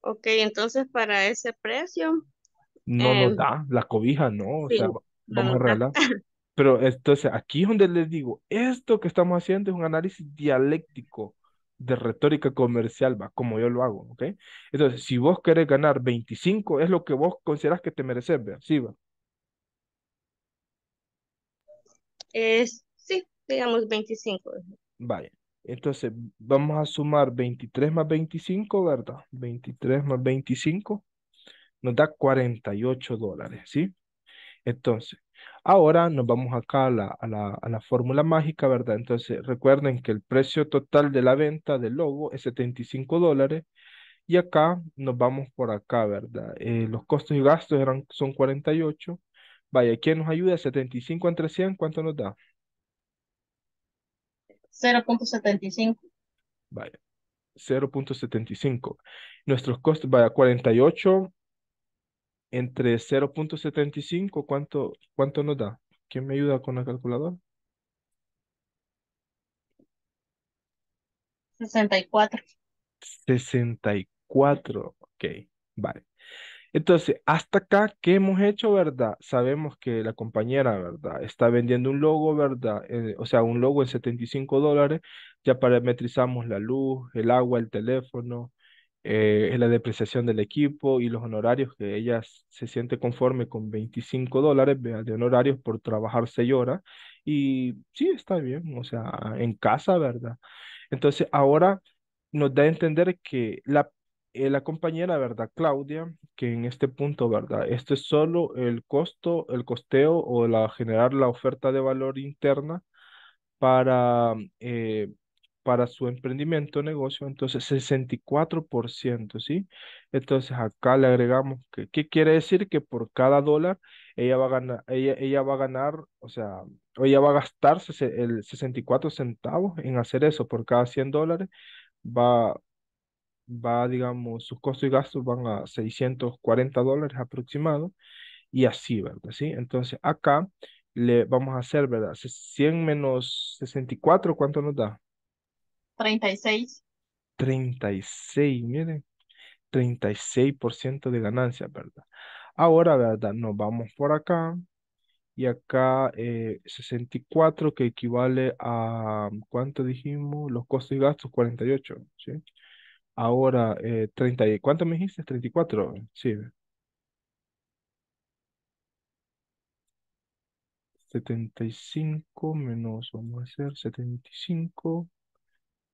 ok, entonces para ese precio, No eh, nos da, la cobija no, o sea, vamos a arreglar. <laughs> Pero entonces aquí es donde les digo, esto que estamos haciendo es un análisis dialéctico de retórica comercial, va, como yo lo hago, ¿ok? Entonces, si vos querés ganar 25, es lo que vos considerás que te mereces, ¿verdad? Sí, va. Es, sí, digamos 25. Vaya. Entonces, vamos a sumar 23 más 25, ¿verdad? 23 más 25 nos da 48 dólares, ¿sí? Entonces, Ahora nos vamos acá a la, a la, a la fórmula mágica, ¿verdad? Entonces recuerden que el precio total de la venta del logo es 75 dólares y acá nos vamos por acá, ¿verdad? Eh, los costos y gastos eran, son 48. Vaya, ¿quién nos ayuda? 75 entre 100, ¿cuánto nos da? 0.75. Vaya, 0.75. Nuestros costos, vaya, 48 entre 0.75, ¿cuánto, ¿cuánto nos da? ¿Quién me ayuda con la calculadora? 64. 64, ok, vale. Entonces, hasta acá, ¿qué hemos hecho, verdad? Sabemos que la compañera, ¿verdad? Está vendiendo un logo, ¿verdad? Eh, o sea, un logo en 75 dólares. Ya parametrizamos la luz, el agua, el teléfono, eh, la depreciación del equipo y los honorarios, que ella se siente conforme con 25 dólares de honorarios por trabajar 6 horas. Y sí, está bien, o sea, en casa, ¿verdad? Entonces ahora nos da a entender que la, eh, la compañera, ¿verdad? Claudia, que en este punto, ¿verdad? Esto es solo el costo, el costeo o la generar la oferta de valor interna para... Eh, para su emprendimiento o negocio, entonces 64%, ¿sí? Entonces acá le agregamos, que, ¿qué quiere decir? Que por cada dólar ella va a ganar, ella, ella va a ganar, o sea, ella va a gastar el 64 centavos en hacer eso, por cada 100 dólares va, va, digamos, sus costos y gastos van a 640 dólares aproximado y así, ¿verdad? ¿Sí? Entonces acá le vamos a hacer, ¿verdad? 100 menos 64, ¿cuánto nos da? 36. 36, miren. 36% de ganancia, ¿verdad? Ahora, ¿verdad? Nos vamos por acá. Y acá 64 eh, que equivale a, ¿cuánto dijimos? Los costos y gastos, 48, Ahora, eh, 30, ¿cuánto me dijiste? 34, sí. 75 menos, vamos a hacer 75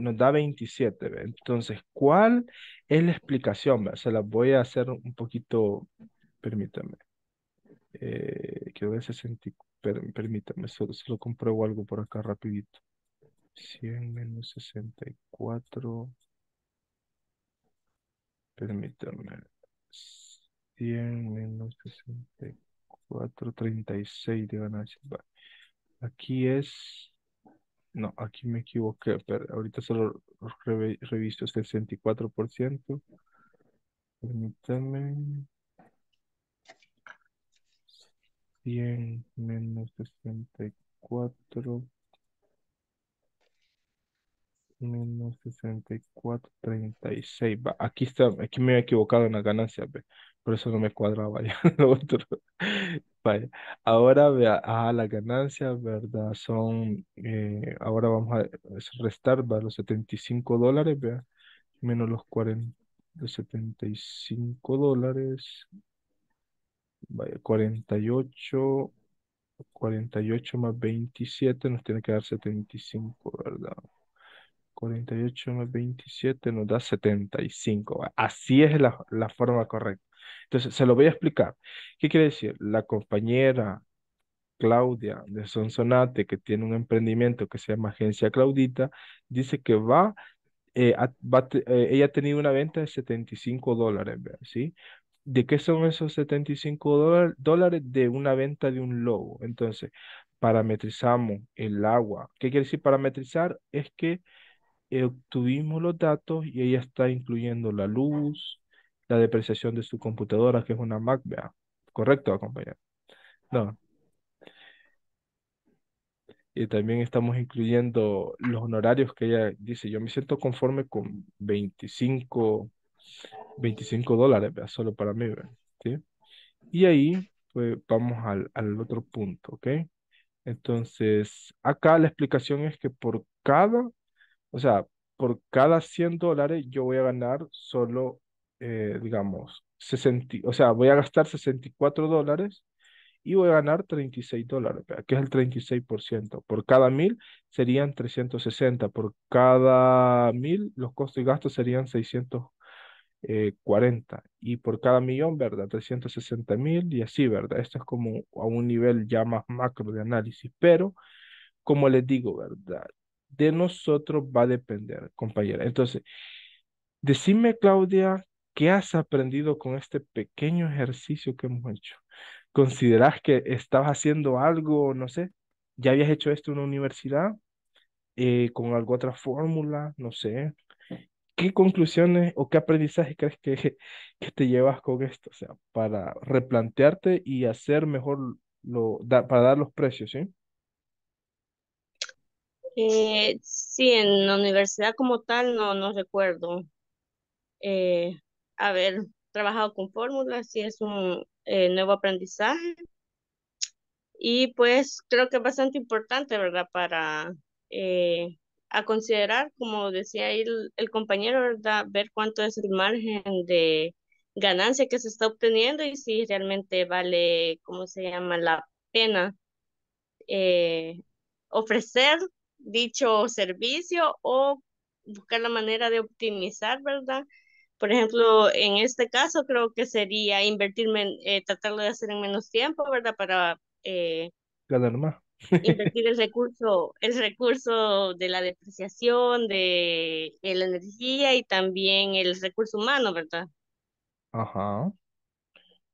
nos da 27. Entonces, ¿cuál es la explicación? Se la voy a hacer un poquito, permítame. Eh, creo que 60, permítame, solo, compruebo algo por acá rapidito. 100 menos 64. Permítame. 100 menos 64, 36 de ganancia. Aquí es no, aquí me equivoqué, pero ahorita solo re reviso 64%. Permítanme. 100 menos 64. Menos 64, 36. aquí está, aquí me he equivocado en la ganancia, pero por eso no me cuadraba <laughs> ya lo otro. Vaya. Ahora, vea, la la ¿verdad? Son, eh, ahora vamos a restar, Los 75 dólares, vea, menos los 40, 75 dólares, vaya, 48, 48 más 27 nos tiene que dar 75, ¿verdad? 48 más 27 nos da 75, Así es la forma correcta. Entonces, se lo voy a explicar. ¿Qué quiere decir? La compañera Claudia de Sonsonate, que tiene un emprendimiento que se llama Agencia Claudita, dice que va, eh, eh, ella ha tenido una venta de 75 dólares, ¿sí? ¿De qué son esos 75 dólares? De una venta de un lobo. Entonces, parametrizamos el agua. ¿Qué quiere decir parametrizar? Es que eh, obtuvimos los datos y ella está incluyendo la luz, la depreciación de su computadora, que es una Mac, vea. Correcto, compañero. No. Y también estamos incluyendo los honorarios que ella dice. Yo me siento conforme con 25, 25 dólares, vea, solo para mí, ¿verdad? ¿Sí? Y ahí, pues, vamos al, al otro punto, ¿ok? Entonces, acá la explicación es que por cada, o sea, por cada 100 dólares yo voy a ganar solo eh, digamos, 60, o sea, voy a gastar 64 dólares y voy a ganar 36 dólares, que es el 36%. Por cada mil serían 360, por cada mil los costos y gastos serían 640 y por cada millón, ¿verdad? 360 mil y así, ¿verdad? Esto es como a un nivel ya más macro de análisis, pero como les digo, ¿verdad? De nosotros va a depender, compañera. Entonces, decime, Claudia, ¿Qué has aprendido con este pequeño ejercicio que hemos hecho? ¿Consideras que estabas haciendo algo, no sé? ¿Ya habías hecho esto en una universidad? Eh, ¿Con alguna otra fórmula? No sé. ¿Qué conclusiones o qué aprendizaje crees que, <laughs> te llevas con esto? O sea, para replantearte y hacer mejor, lo, para dar los precios, ¿sí? Eh, sí, en la universidad como tal no, no recuerdo. Eh, haber trabajado con fórmulas y es un eh, nuevo aprendizaje. Y pues creo que es bastante importante, ¿verdad? Para eh, a considerar, como decía ahí el, compañero, ¿verdad? Ver cuánto es el margen de ganancia que se está obteniendo y si realmente vale, ¿cómo se llama?, la pena eh, ofrecer dicho servicio o buscar la manera de optimizar, ¿verdad? Por ejemplo, en este caso creo que sería invertirme, eh, tratarlo de hacer en menos tiempo, ¿verdad? Para eh, ganar más. <laughs> invertir el recurso, el recurso de la depreciación, de, la energía y también el recurso humano, ¿verdad? Ajá.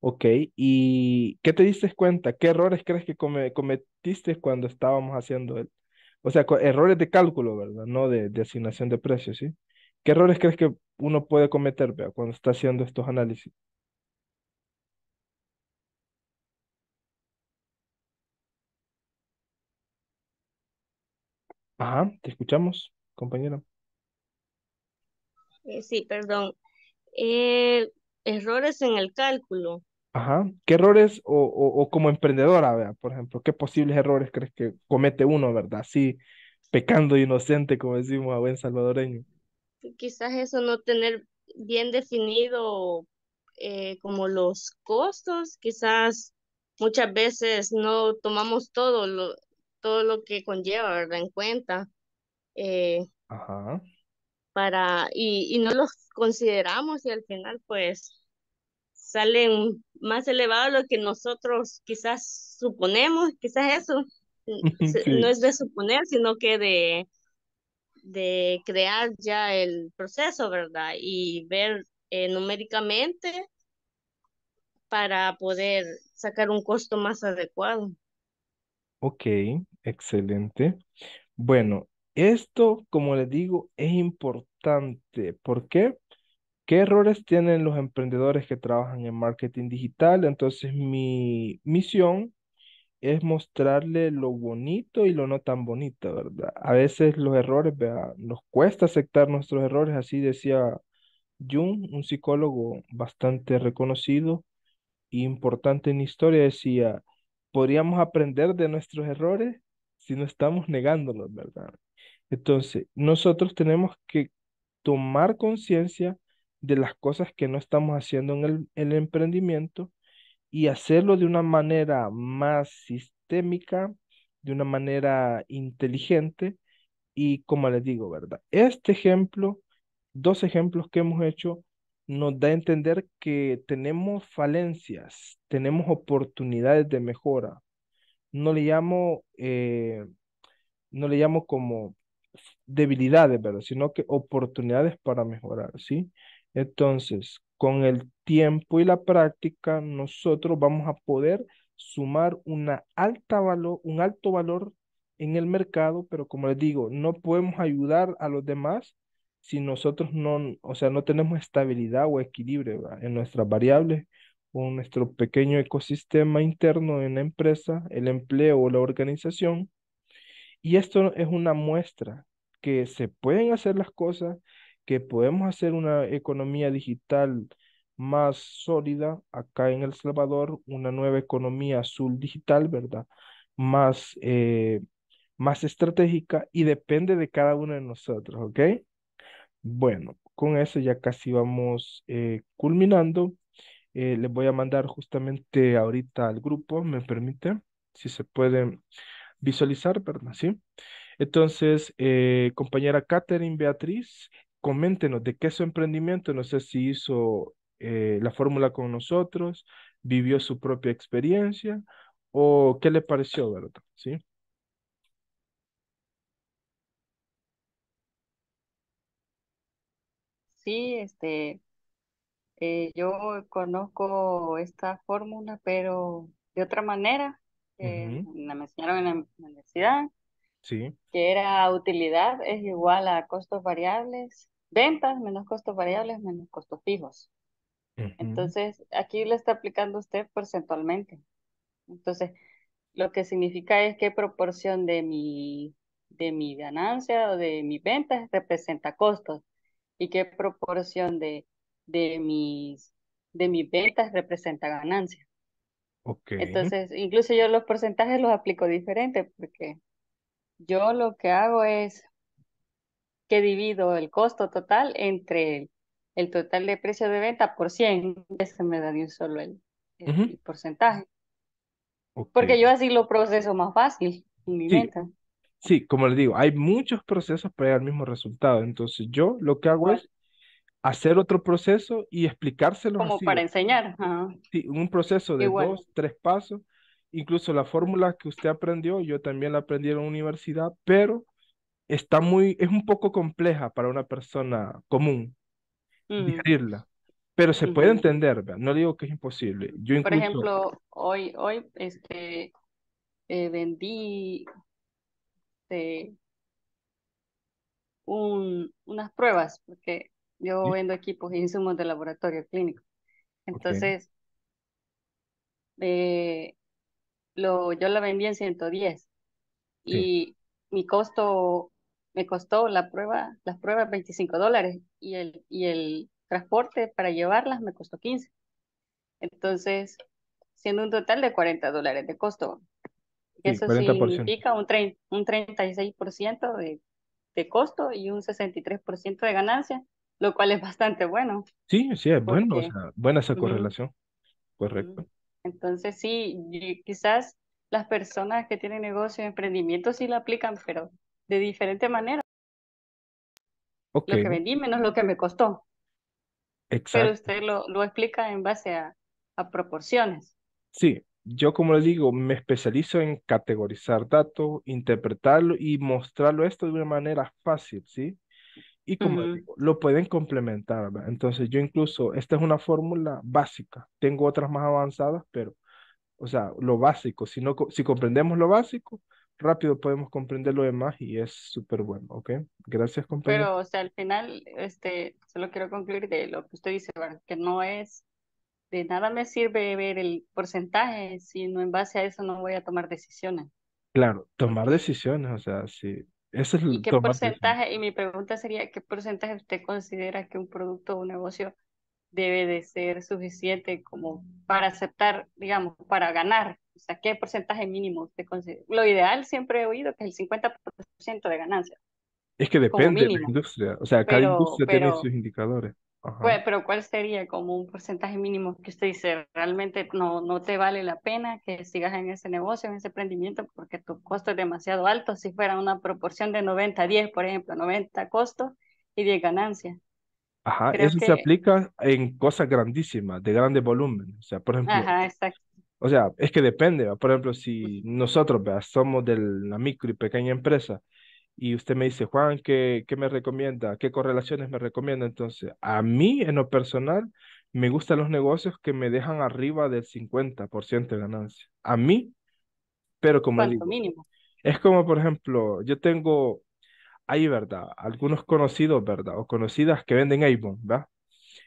Ok, ¿y qué te diste cuenta? ¿Qué errores crees que cometiste cuando estábamos haciendo el... O sea, errores de cálculo, ¿verdad? No de, de asignación de precios, ¿sí? ¿Qué errores crees que uno puede cometer, vea, cuando está haciendo estos análisis. Ajá, te escuchamos, compañera. Eh, sí, perdón. Eh, errores en el cálculo. Ajá. ¿Qué errores o, o, como emprendedora, vea, por ejemplo, qué posibles errores crees que comete uno, verdad? Sí, pecando inocente, como decimos a buen salvadoreño quizás eso no tener bien definido eh, como los costos, quizás muchas veces no tomamos todo lo, todo lo que conlleva, ¿verdad? En cuenta. Eh, Ajá. Para, y, y no los consideramos y al final pues salen más elevados lo que nosotros quizás suponemos, quizás eso <laughs> no es de suponer, sino que de, de crear ya el proceso, ¿verdad? Y ver eh, numéricamente para poder sacar un costo más adecuado. Ok, excelente. Bueno, esto, como les digo, es importante. ¿Por qué? ¿Qué errores tienen los emprendedores que trabajan en marketing digital? Entonces, mi misión es mostrarle lo bonito y lo no tan bonito, ¿verdad? A veces los errores, nos cuesta aceptar nuestros errores, así decía Jung, un psicólogo bastante reconocido e importante en historia, decía, podríamos aprender de nuestros errores si no estamos negándolos, ¿verdad? Entonces, nosotros tenemos que tomar conciencia de las cosas que no estamos haciendo en el emprendimiento y hacerlo de una manera más sistémica, de una manera inteligente y como les digo, ¿verdad? Este ejemplo, dos ejemplos que hemos hecho, nos da a entender que tenemos falencias, tenemos oportunidades de mejora. No le llamo, eh, no le llamo como debilidades, ¿verdad? Sino que oportunidades para mejorar, ¿sí? Entonces, con el tiempo y la práctica, nosotros vamos a poder sumar una alta un alto valor en el mercado, pero como les digo, no podemos ayudar a los demás si nosotros no, o sea, no tenemos estabilidad o equilibrio en nuestras variables o nuestro pequeño ecosistema interno en la empresa, el empleo o la organización. Y esto es una muestra que se pueden hacer las cosas, que podemos hacer una economía digital más sólida acá en El Salvador, una nueva economía azul digital, ¿verdad? Más, eh, más estratégica y depende de cada uno de nosotros, ¿ok? Bueno, con eso ya casi vamos eh, culminando. Eh, les voy a mandar justamente ahorita al grupo, me permite, si se puede visualizar, ¿verdad? Sí. Entonces, compañera Catherine Beatriz, coméntenos de qué es su emprendimiento. No sé si hizo eh, la fórmula con nosotros, vivió su propia experiencia o qué le pareció, ¿verdad? Sí. Sí, este, eh, yo conozco esta fórmula, pero de otra manera. La eh, me enseñaron en la universidad que era utilidad es igual a costos variables, ventas menos costos variables menos costos fijos. Entonces, aquí lo está aplicando usted porcentualmente. Entonces, lo que significa es qué proporción de mi, de mi ganancia o de mi ventas representa costos y qué proporción de, de, mis, de ventas representa ganancia. Entonces, incluso yo los porcentajes los aplico diferente porque yo lo que hago es que divido el costo total entre el, total de precio de venta por 100, ese me da un solo el, porcentaje. Porque yo así lo proceso más fácil en mi venta. Sí, como les digo, hay muchos procesos para el mismo resultado. Entonces yo lo que hago es hacer otro proceso y explicárselo. Como para enseñar. Sí, un proceso de dos, tres pasos incluso la fórmula que usted aprendió, yo también la aprendí en la universidad, pero está muy, es un poco compleja para una persona común decirla Pero se puede entender, no digo que es imposible. Yo Por ejemplo, hoy, hoy este, eh, vendí este, un, unas pruebas, porque yo vendo equipos e insumos de laboratorio clínico. Entonces, eh, yo la vendí en 110 y mi costo, me costó la prueba, las pruebas 25 dólares y el, y el transporte para llevarlas me costó 15. Entonces, siendo un total de 40 dólares de costo. eso significa un, un 36% de, costo y un 63% de ganancia, lo cual es bastante bueno. Sí, sí, es bueno, buena esa correlación. Correcto. Entonces sí, quizás las personas que tienen negocio negocios, emprendimientos sí lo aplican, pero de diferente manera. Lo que vendí menos lo que me costó. Exacto. Pero usted lo, explica en base a, a proporciones. Sí, yo como les digo, me especializo en categorizar datos, interpretarlo y mostrarlo esto de una manera fácil, ¿sí? y como lo pueden complementar, Entonces yo incluso, esta es una fórmula básica, tengo otras más avanzadas, pero, o sea, lo básico, si, no, si comprendemos lo básico, rápido podemos comprender lo demás y es súper bueno, ¿ok? Gracias, compañero. Pero, o sea, al final, este, solo quiero concluir de lo que usted dice, Que no es, de nada me sirve ver el porcentaje, sino en base a eso no voy a tomar decisiones. Claro, tomar decisiones, o sea, si... ¿Y qué porcentaje? Y mi pregunta sería, ¿qué porcentaje usted considera que un producto o un negocio debe de ser suficiente como para aceptar, digamos, para ganar? O sea, ¿qué porcentaje mínimo usted considera? Lo ideal siempre he oído que es el 50% de ganancia. Es que depende de la industria. O sea, cada industria tiene sus indicadores bueno pero ¿cuál sería como un porcentaje mínimo que usted dice, realmente no, no te vale la pena que sigas en ese negocio, en ese emprendimiento, porque tu costo es demasiado alto? Si fuera una proporción de 90 a 10, por ejemplo, 90 costos y 10 ganancias. Ajá, eso se aplica en cosas grandísimas, de grande volumen. O sea, por ejemplo, O sea, es que depende. Por ejemplo, si nosotros somos de la micro y pequeña empresa y usted me dice, Juan, ¿qué, ¿qué, me recomienda? ¿Qué correlaciones me recomienda? Entonces, a mí en lo personal, me gustan los negocios que me dejan arriba del 50% de ganancia. A mí, pero como mínimo? es como, por ejemplo, yo tengo, hay, ¿verdad? Algunos conocidos, ¿verdad? O conocidas que venden iPhone, ¿verdad?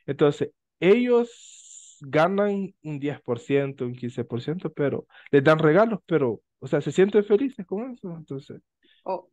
Entonces, ellos ganan un 10%, un 15%, pero les dan regalos, pero, o sea, se sienten felices con eso. Entonces... Oh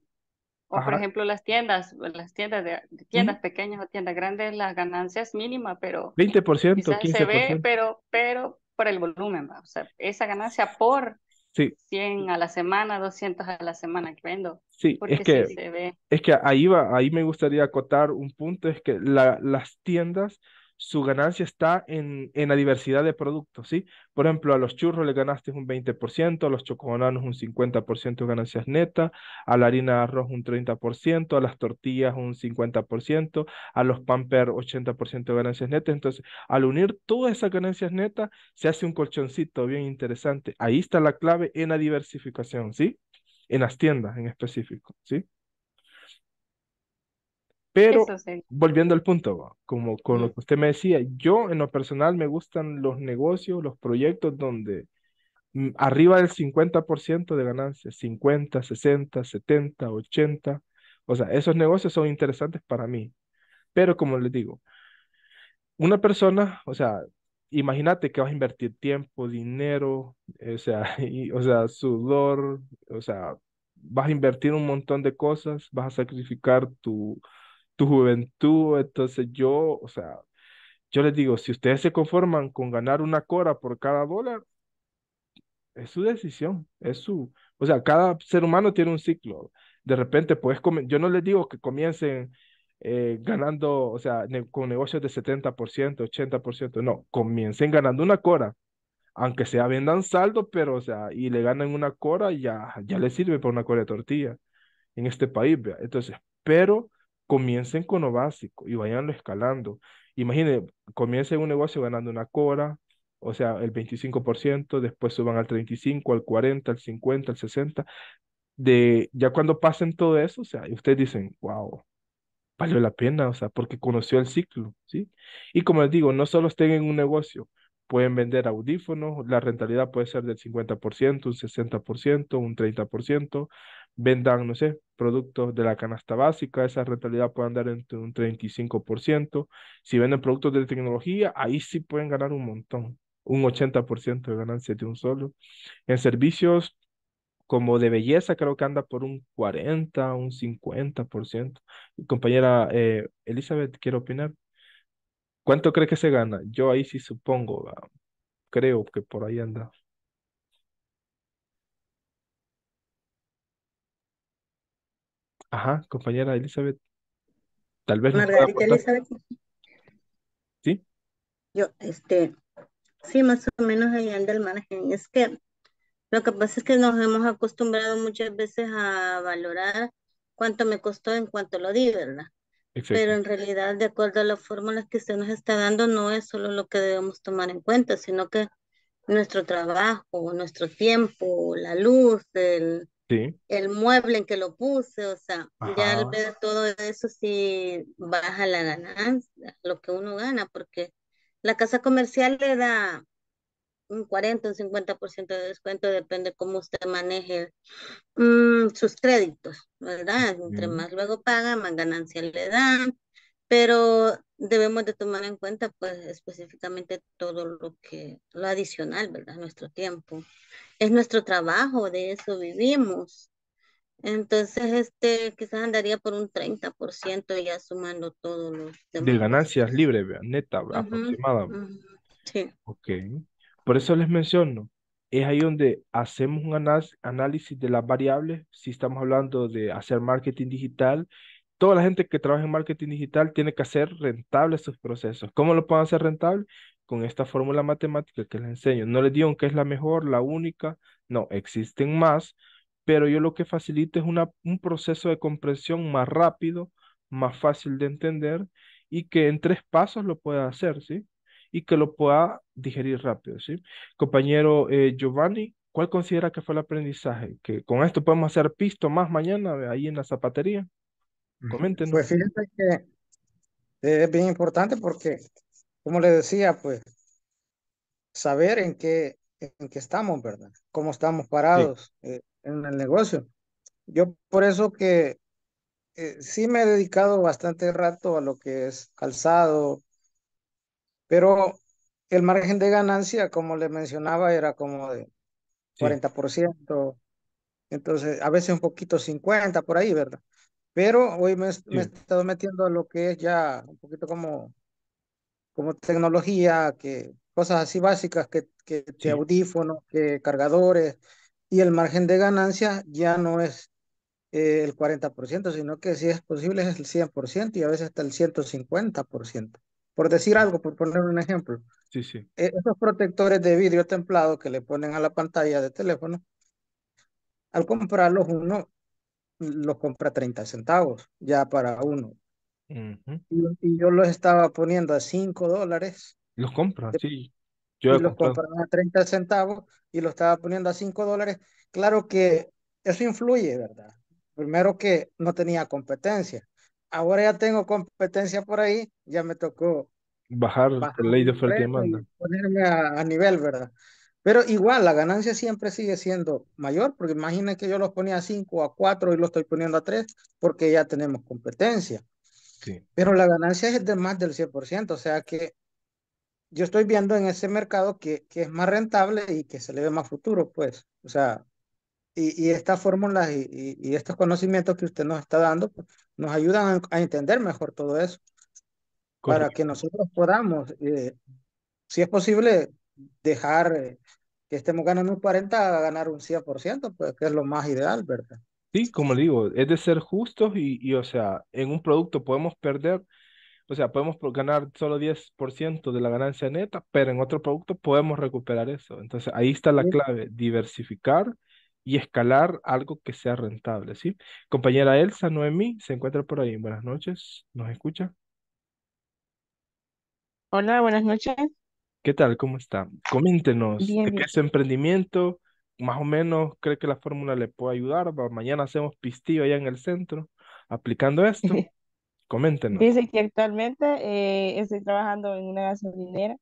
o por ejemplo las tiendas, las tiendas de, tiendas pequeñas o tiendas grandes, las ganancias mínima, pero 20%, 15%. se ve, pero, pero por el volumen, ¿va? o sea, esa ganancia por sí. 100 a la semana, 200 a la semana que vendo. Sí, porque es que, se ve. es que ahí va, ahí me gustaría acotar un punto, es que la, las tiendas su ganancia está en, la diversidad de productos, ¿sí? Por ejemplo, a los churros le ganaste un 20%, a los chocobananos un 50% de ganancias netas, a la harina de arroz un 30%, a las tortillas un 50%, a los pamper 80% de ganancias netas. Entonces, al unir todas esas ganancias netas, se hace un colchoncito bien interesante. Ahí está la clave en la diversificación, ¿sí? En las tiendas en específico, ¿sí? Pero volviendo al punto, como con lo que usted me decía, yo en lo personal me gustan los negocios, los proyectos donde mm, arriba del 50% de ganancias, 50, 60, 70, 80, o sea, esos negocios son interesantes para mí. Pero como les digo, una persona, o sea, imagínate que vas a invertir tiempo, dinero, o sea, <laughs> o sea, sudor, o sea, vas a invertir un montón de cosas, vas a sacrificar tu tu juventud, entonces yo, o sea, yo les digo, si ustedes se conforman con ganar una cora por cada dólar, es su decisión, es su, o sea, cada ser humano tiene un ciclo. De repente, puedes yo no les digo que comiencen eh, ganando, o sea, con negocios de 70%, 80%, no, comiencen ganando una cora, aunque sea vendan saldo, pero, o sea, y le ganan una cora, ya, ya le sirve para una cora de tortilla en este país, entonces, pero comiencen con lo básico y vayanlo escalando. Imaginen, comiencen un negocio ganando una cora, o sea, el 25%, después suban al 35, al 40, al 50, al 60. De, ya cuando pasen todo eso, o sea, ustedes dicen, wow, valió la pena, o sea, porque conoció el ciclo, ¿sí? Y como les digo, no solo estén en un negocio, pueden vender audífonos, la rentabilidad puede ser del 50%, un 60%, un 30%, vendan, no sé, productos de la canasta básica, esa rentabilidad puede andar entre un 35%. Si venden productos de tecnología, ahí sí pueden ganar un montón, un 80% de ganancia de un solo. En servicios como de belleza, creo que anda por un 40, un 50%. Compañera eh, Elizabeth, quiero opinar. ¿Cuánto cree que se gana? Yo ahí sí supongo, ah, creo que por ahí anda. ajá, compañera Elizabeth, tal vez Margarita Elizabeth, ¿Sí? yo, este, sí, más o menos allá en el margen. Es que lo que pasa es que nos hemos acostumbrado muchas veces a valorar cuánto me costó en cuanto lo di, ¿verdad? Pero en realidad, de acuerdo a las fórmulas que se nos está dando, no es solo lo que debemos tomar en cuenta, sino que nuestro trabajo, nuestro tiempo, la luz, el, el mueble en que lo puse, o sea, ya al ver todo eso sí baja la ganancia, lo que uno gana, porque la casa comercial le da un 40, un 50% de descuento, depende cómo usted maneje mm, sus créditos, ¿verdad? Entre más luego paga, más ganancia le dan pero debemos de tomar en cuenta pues específicamente todo lo que, lo adicional, ¿verdad? Nuestro tiempo. Es nuestro trabajo, de eso vivimos. Entonces, este quizás andaría por un 30% ya sumando todos los De ganancias libres, neta, sí. Ok. Por eso les menciono, es ahí donde hacemos un análisis de las variables, si estamos hablando de hacer marketing digital toda la gente que trabaja en marketing digital tiene que hacer rentables sus procesos. ¿Cómo lo pueden hacer rentable? Con esta fórmula matemática que les enseño. No les digo que es la mejor, la única, no, existen más, pero yo lo que facilito es una, un proceso de comprensión más rápido, más fácil de entender y que en tres pasos lo pueda hacer, ¿sí? Y que lo pueda digerir rápido, ¿sí? Compañero eh, Giovanni, ¿cuál considera que fue el aprendizaje? Que con esto podemos hacer pisto más mañana ahí en la zapatería. Pues fíjense que eh, es bien importante porque, como le decía, pues saber en qué, en qué estamos, ¿verdad? Cómo estamos parados eh, en el negocio. Yo por eso que eh, sí me he dedicado bastante rato a lo que es calzado, pero el margen de ganancia, como le mencionaba, era como de 40%, entonces a veces un poquito 50 por ahí, ¿verdad? Pero hoy me, he estado metiendo a lo que es ya un poquito como, como tecnología, que, cosas así básicas, que, que, audífonos, que cargadores, y el margen de ganancia ya no es eh, el 40%, sino que si es posible es el 100% y a veces hasta el 150%. Por decir algo, por poner un ejemplo. Sí, sí. E-, esos protectores de vidrio templado que le ponen a la pantalla de teléfono, al comprarlos uno los compra 30 centavos ya para uno. y, yo los estaba poniendo a 5 dólares. Los compra, sí. Yo los compré a 30 centavos y los estaba poniendo a 5 dólares. Claro que eso influye, ¿verdad? Primero que no tenía competencia. Ahora ya tengo competencia por ahí, ya me tocó bajar, la ley de demanda. Ponerme a nivel, ¿verdad? Pero igual, la ganancia siempre sigue siendo mayor, porque imaginen que yo los ponía a 5 a 4 y los estoy poniendo a 3 porque ya tenemos competencia. Pero la ganancia es de más del 100%, o sea que yo estoy viendo en ese mercado que, que es más rentable y que se le ve más futuro, pues. O sea, y, y estas fórmulas y, y, estos conocimientos que usted nos está dando pues, nos ayudan a, entender mejor todo eso. Para que nosotros podamos, eh, si es posible, dejar eh, que estemos ganando un 40 a ganar un 100%, pues que es lo más ideal, ¿verdad? Sí, como le digo, es de ser justos y, o sea, en un producto podemos perder, o sea, podemos ganar solo 10% de la ganancia neta, pero en otro producto podemos recuperar eso. Entonces, ahí está la clave, diversificar y escalar algo que sea rentable, ¿sí? Compañera Elsa Noemí, se encuentra por ahí. Buenas noches, ¿nos escucha? Hola, buenas noches. ¿Qué tal? ¿Cómo está? Coméntenos qué es emprendimiento, más o menos cree que la fórmula le puede ayudar. Mañana hacemos pistillo allá en el centro aplicando esto. <laughs> Coméntenos. Dice que actualmente eh, estoy trabajando en una gasolinera,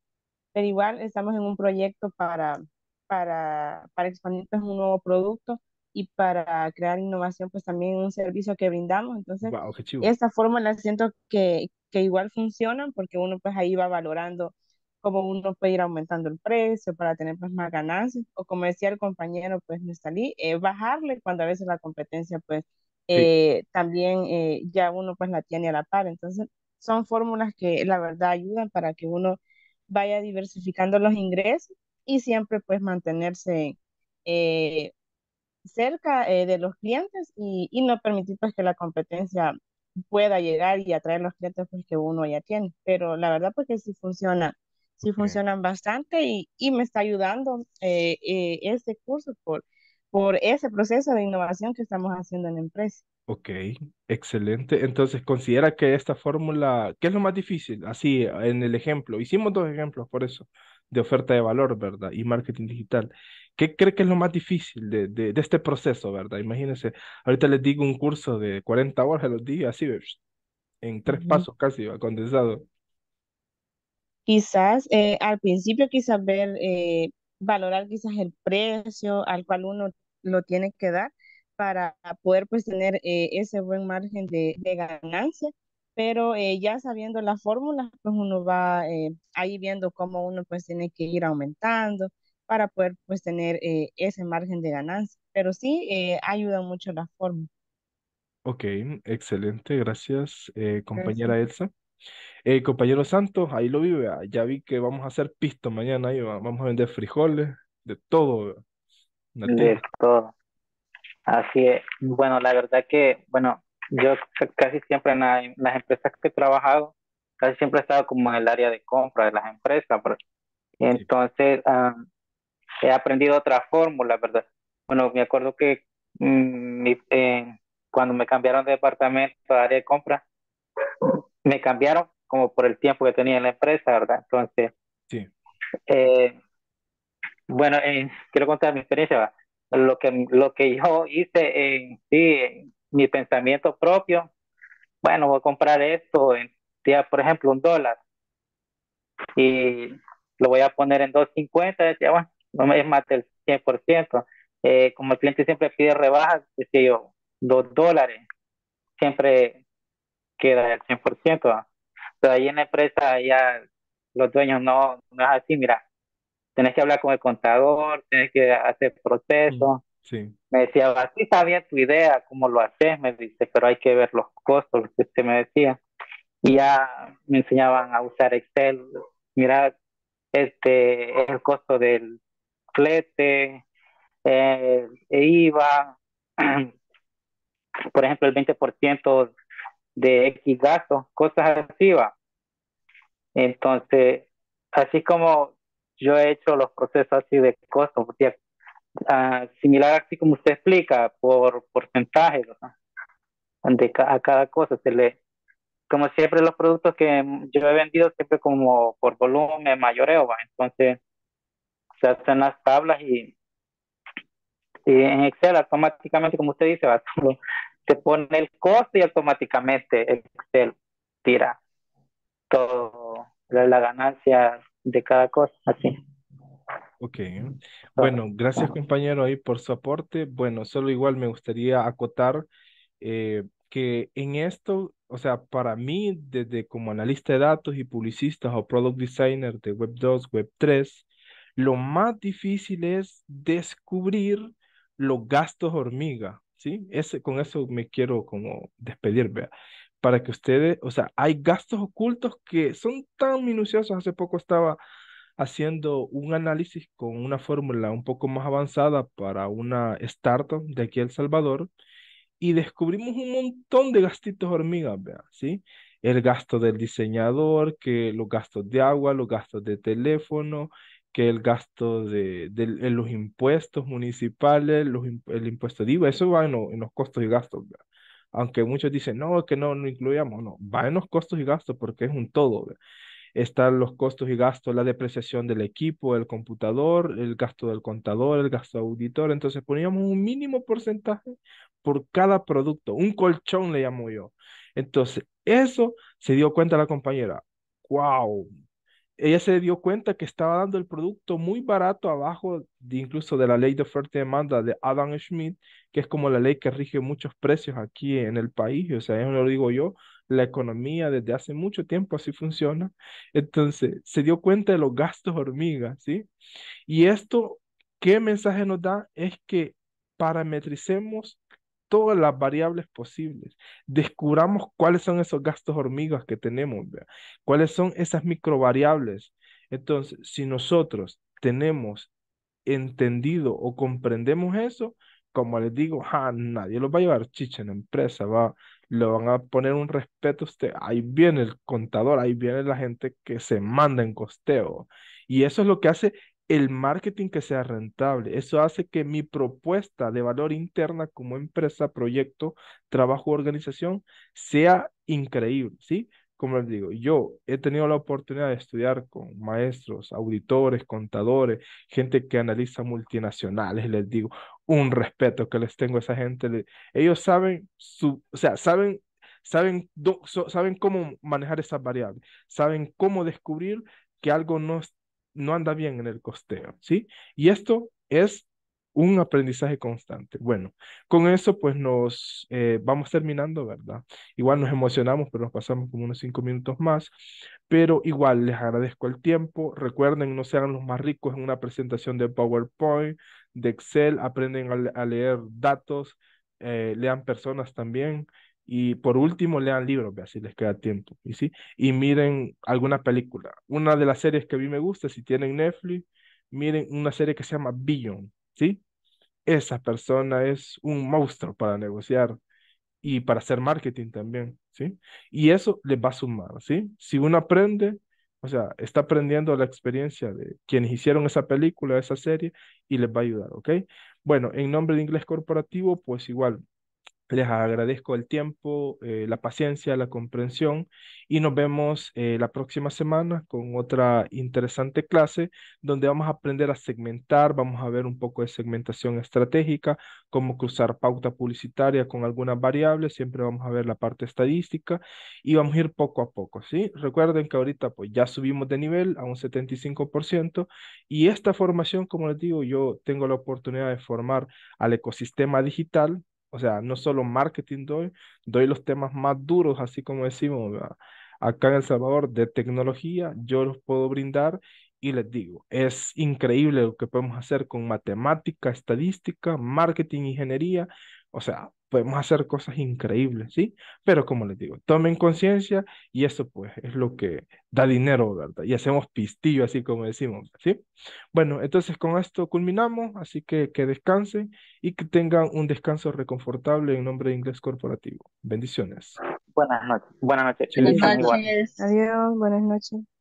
pero igual estamos en un proyecto para, para, para expandir pues, un nuevo producto y para crear innovación, pues también un servicio que brindamos. Entonces, esta fórmula siento que, que igual funciona porque uno pues ahí va valorando cómo uno puede ir aumentando el precio para tener pues, más ganancias, o como decía el compañero, pues me salí, eh, bajarle cuando a veces la competencia pues eh, también eh, ya uno pues la tiene a la par. Entonces son fórmulas que la verdad ayudan para que uno vaya diversificando los ingresos y siempre pues mantenerse cerca de los clientes y, y, no permitir pues que la competencia pueda llegar y atraer los clientes pues que uno ya tiene. Pero la verdad pues que sí funciona sí funcionan bastante y, me está ayudando eh, eh, este curso por, por ese proceso de innovación que estamos haciendo en la empresa. Ok, excelente. Entonces, considera que esta fórmula, ¿qué es lo más difícil? Así, en el ejemplo, hicimos dos ejemplos por eso, de oferta de valor, ¿verdad? Y marketing digital. ¿Qué cree que es lo más difícil de, de, este proceso, verdad? Imagínense, ahorita les digo un curso de 40 horas a los días, así, en tres pasos casi, condensado. Quizás eh, al principio, quizás ver, eh, valorar quizás el precio al cual uno lo tiene que dar para poder pues tener eh, ese buen margen de, ganancia, pero ya sabiendo las fórmulas, pues uno va ahí viendo cómo uno pues tiene que ir aumentando para poder pues tener ese margen de ganancia, pero sí ayuda mucho la fórmula. Ok, excelente, gracias, compañera Elsa. Eh, compañero Santos, ahí lo vive. Ya vi que vamos a hacer pisto mañana. ahí vamos a vender frijoles, de todo. De todo. Así es. Bueno, la verdad que, bueno, yo casi siempre en, las empresas que he trabajado, casi siempre he estado como en el área de compra de las empresas. Entonces, ah, he aprendido otra fórmula, ¿verdad? Bueno, me acuerdo que mm, eh, cuando me cambiaron de departamento a área de compra, me cambiaron como por el tiempo que tenía en la empresa, ¿verdad? Entonces, sí. Eh, bueno, eh, quiero contar mi experiencia. Lo que, lo que yo hice, en sí, mi pensamiento propio, bueno, voy a comprar esto, en, por ejemplo, un dólar, y lo voy a poner en 2.50, decía bueno, no es más del 100%. Eh, como el cliente siempre pide rebajas, decía yo, dos dólares, siempre queda el 100%. Pero ahí en la empresa ya los dueños no, es así, mira, tenés que hablar con el contador, tenés que hacer proceso, mm, Me decía, así está bien tu idea, cómo lo haces, me dice, pero hay que ver los costos, lo que usted me decía. Y ya me enseñaban a usar Excel, mira, este es el costo del flete, el IVA, <clears throat> por ejemplo, el 20% de X gastos, cosas así Entonces, así como yo he hecho los procesos así de costo ah, similar así como usted explica, por porcentaje de a cada cosa. Se le, como siempre los productos que yo he vendido, siempre como por volumen mayoreo, ¿va? entonces se hacen las tablas y, y en Excel automáticamente, como usted dice, va, <laughs> te pone el costo y automáticamente Excel tira todo la, ganancia de cada cosa, así. Ok. Bueno, gracias compañero ahí por su aporte. Bueno, solo igual me gustaría acotar eh, que en esto, o sea, para mí, desde como analista de datos y publicista o product designer de Web 2, Web 3, lo más difícil es descubrir los gastos hormiga. Ese, con eso me quiero como despedir, vea. Para que ustedes, o sea, hay gastos ocultos que son tan minuciosos. Hace poco estaba haciendo un análisis con una fórmula un poco más avanzada para una startup de aquí El Salvador y descubrimos un montón de gastitos hormigas, vea, ¿sí? El gasto del diseñador, que los gastos de agua, los gastos de teléfono, que el gasto de, los impuestos municipales, el impuesto de IVA, eso va en, los costos y gastos. Aunque muchos dicen, no, que no, no incluíamos, no, va en los costos y gastos porque es un todo. Están los costos y gastos, la depreciación del equipo, el computador, el gasto del contador, el gasto auditor. Entonces poníamos un mínimo porcentaje por cada producto, un colchón le llamo yo. Entonces, eso se dio cuenta la compañera. ¡Wow! ella se dio cuenta que estaba dando el producto muy barato abajo de, incluso de la ley de oferta y demanda de Adam Schmidt, que es como la ley que rige muchos precios aquí en el país, o sea, eso lo digo yo, la economía desde hace mucho tiempo así funciona. Entonces, se dio cuenta de los gastos hormigas, ¿sí? Y esto, ¿qué mensaje nos da? Es que parametricemos todas las variables posibles. Descubramos cuáles son esos gastos hormigas que tenemos, cuáles son esas microvariables. Entonces, si nosotros tenemos entendido o comprendemos eso, como les digo, nadie lo va a llevar chicha en la empresa, va, lo van a poner un respeto a usted. Ahí viene el contador, ahí viene la gente que se manda en costeo. Y eso es lo que hace el marketing que sea rentable. Eso hace que mi propuesta de valor interna como empresa, proyecto, trabajo, organización sea increíble, ¿sí? Como les digo, yo he tenido la oportunidad de estudiar con maestros, auditores, contadores, gente que analiza multinacionales, les digo, un respeto que les tengo a esa gente. Ellos saben, su, o sea, saben saben, saben cómo manejar esas variables, saben cómo descubrir que algo no, no anda bien en el costeo, ¿sí? Y esto es un aprendizaje constante. Bueno, con eso pues nos eh, vamos terminando, ¿verdad? Igual nos emocionamos, pero nos pasamos como unos cinco minutos más, pero igual les agradezco el tiempo. Recuerden, no sean los más ricos en una presentación de PowerPoint, de Excel, aprenden a, leer datos, eh, lean personas también, y por último, lean libros, vea, si les queda tiempo. Y, sí? y miren alguna película. Una de las series que a mí me gusta, si tienen Netflix, miren una serie que se llama Billion. ¿sí? Esa persona es un monstruo para negociar y para hacer marketing también. ¿sí? Y eso les va a sumar. ¿sí? Si uno aprende, o sea, está aprendiendo la experiencia de quienes hicieron esa película, esa serie, y les va a ayudar. ¿ok? Bueno, en nombre de inglés corporativo, pues igual les agradezco el tiempo, eh, la paciencia, la comprensión y nos vemos eh, la próxima semana con otra interesante clase donde vamos a aprender a segmentar, vamos a ver un poco de segmentación estratégica, cómo cruzar pauta publicitaria con algunas variables, siempre vamos a ver la parte estadística y vamos a ir poco a poco, ¿sí? Recuerden que ahorita pues ya subimos de nivel a un 75% y esta formación, como les digo, yo tengo la oportunidad de formar al ecosistema digital o sea, no solo marketing doy, doy los temas más duros, así como decimos acá en El Salvador, de tecnología, yo los puedo brindar y les digo, es increíble lo que podemos hacer con matemática, estadística, marketing, ingeniería. O sea, podemos hacer cosas increíbles, ¿sí? Pero como les digo, tomen conciencia y eso pues es lo que da dinero, ¿verdad? Y hacemos pistillo, así como decimos, ¿sí? Bueno, entonces con esto culminamos, así que que descansen y que tengan un descanso reconfortable en nombre de Inglés Corporativo. Bendiciones. Buenas noches. Buenas noches. Buenas noches. Adiós, buenas noches.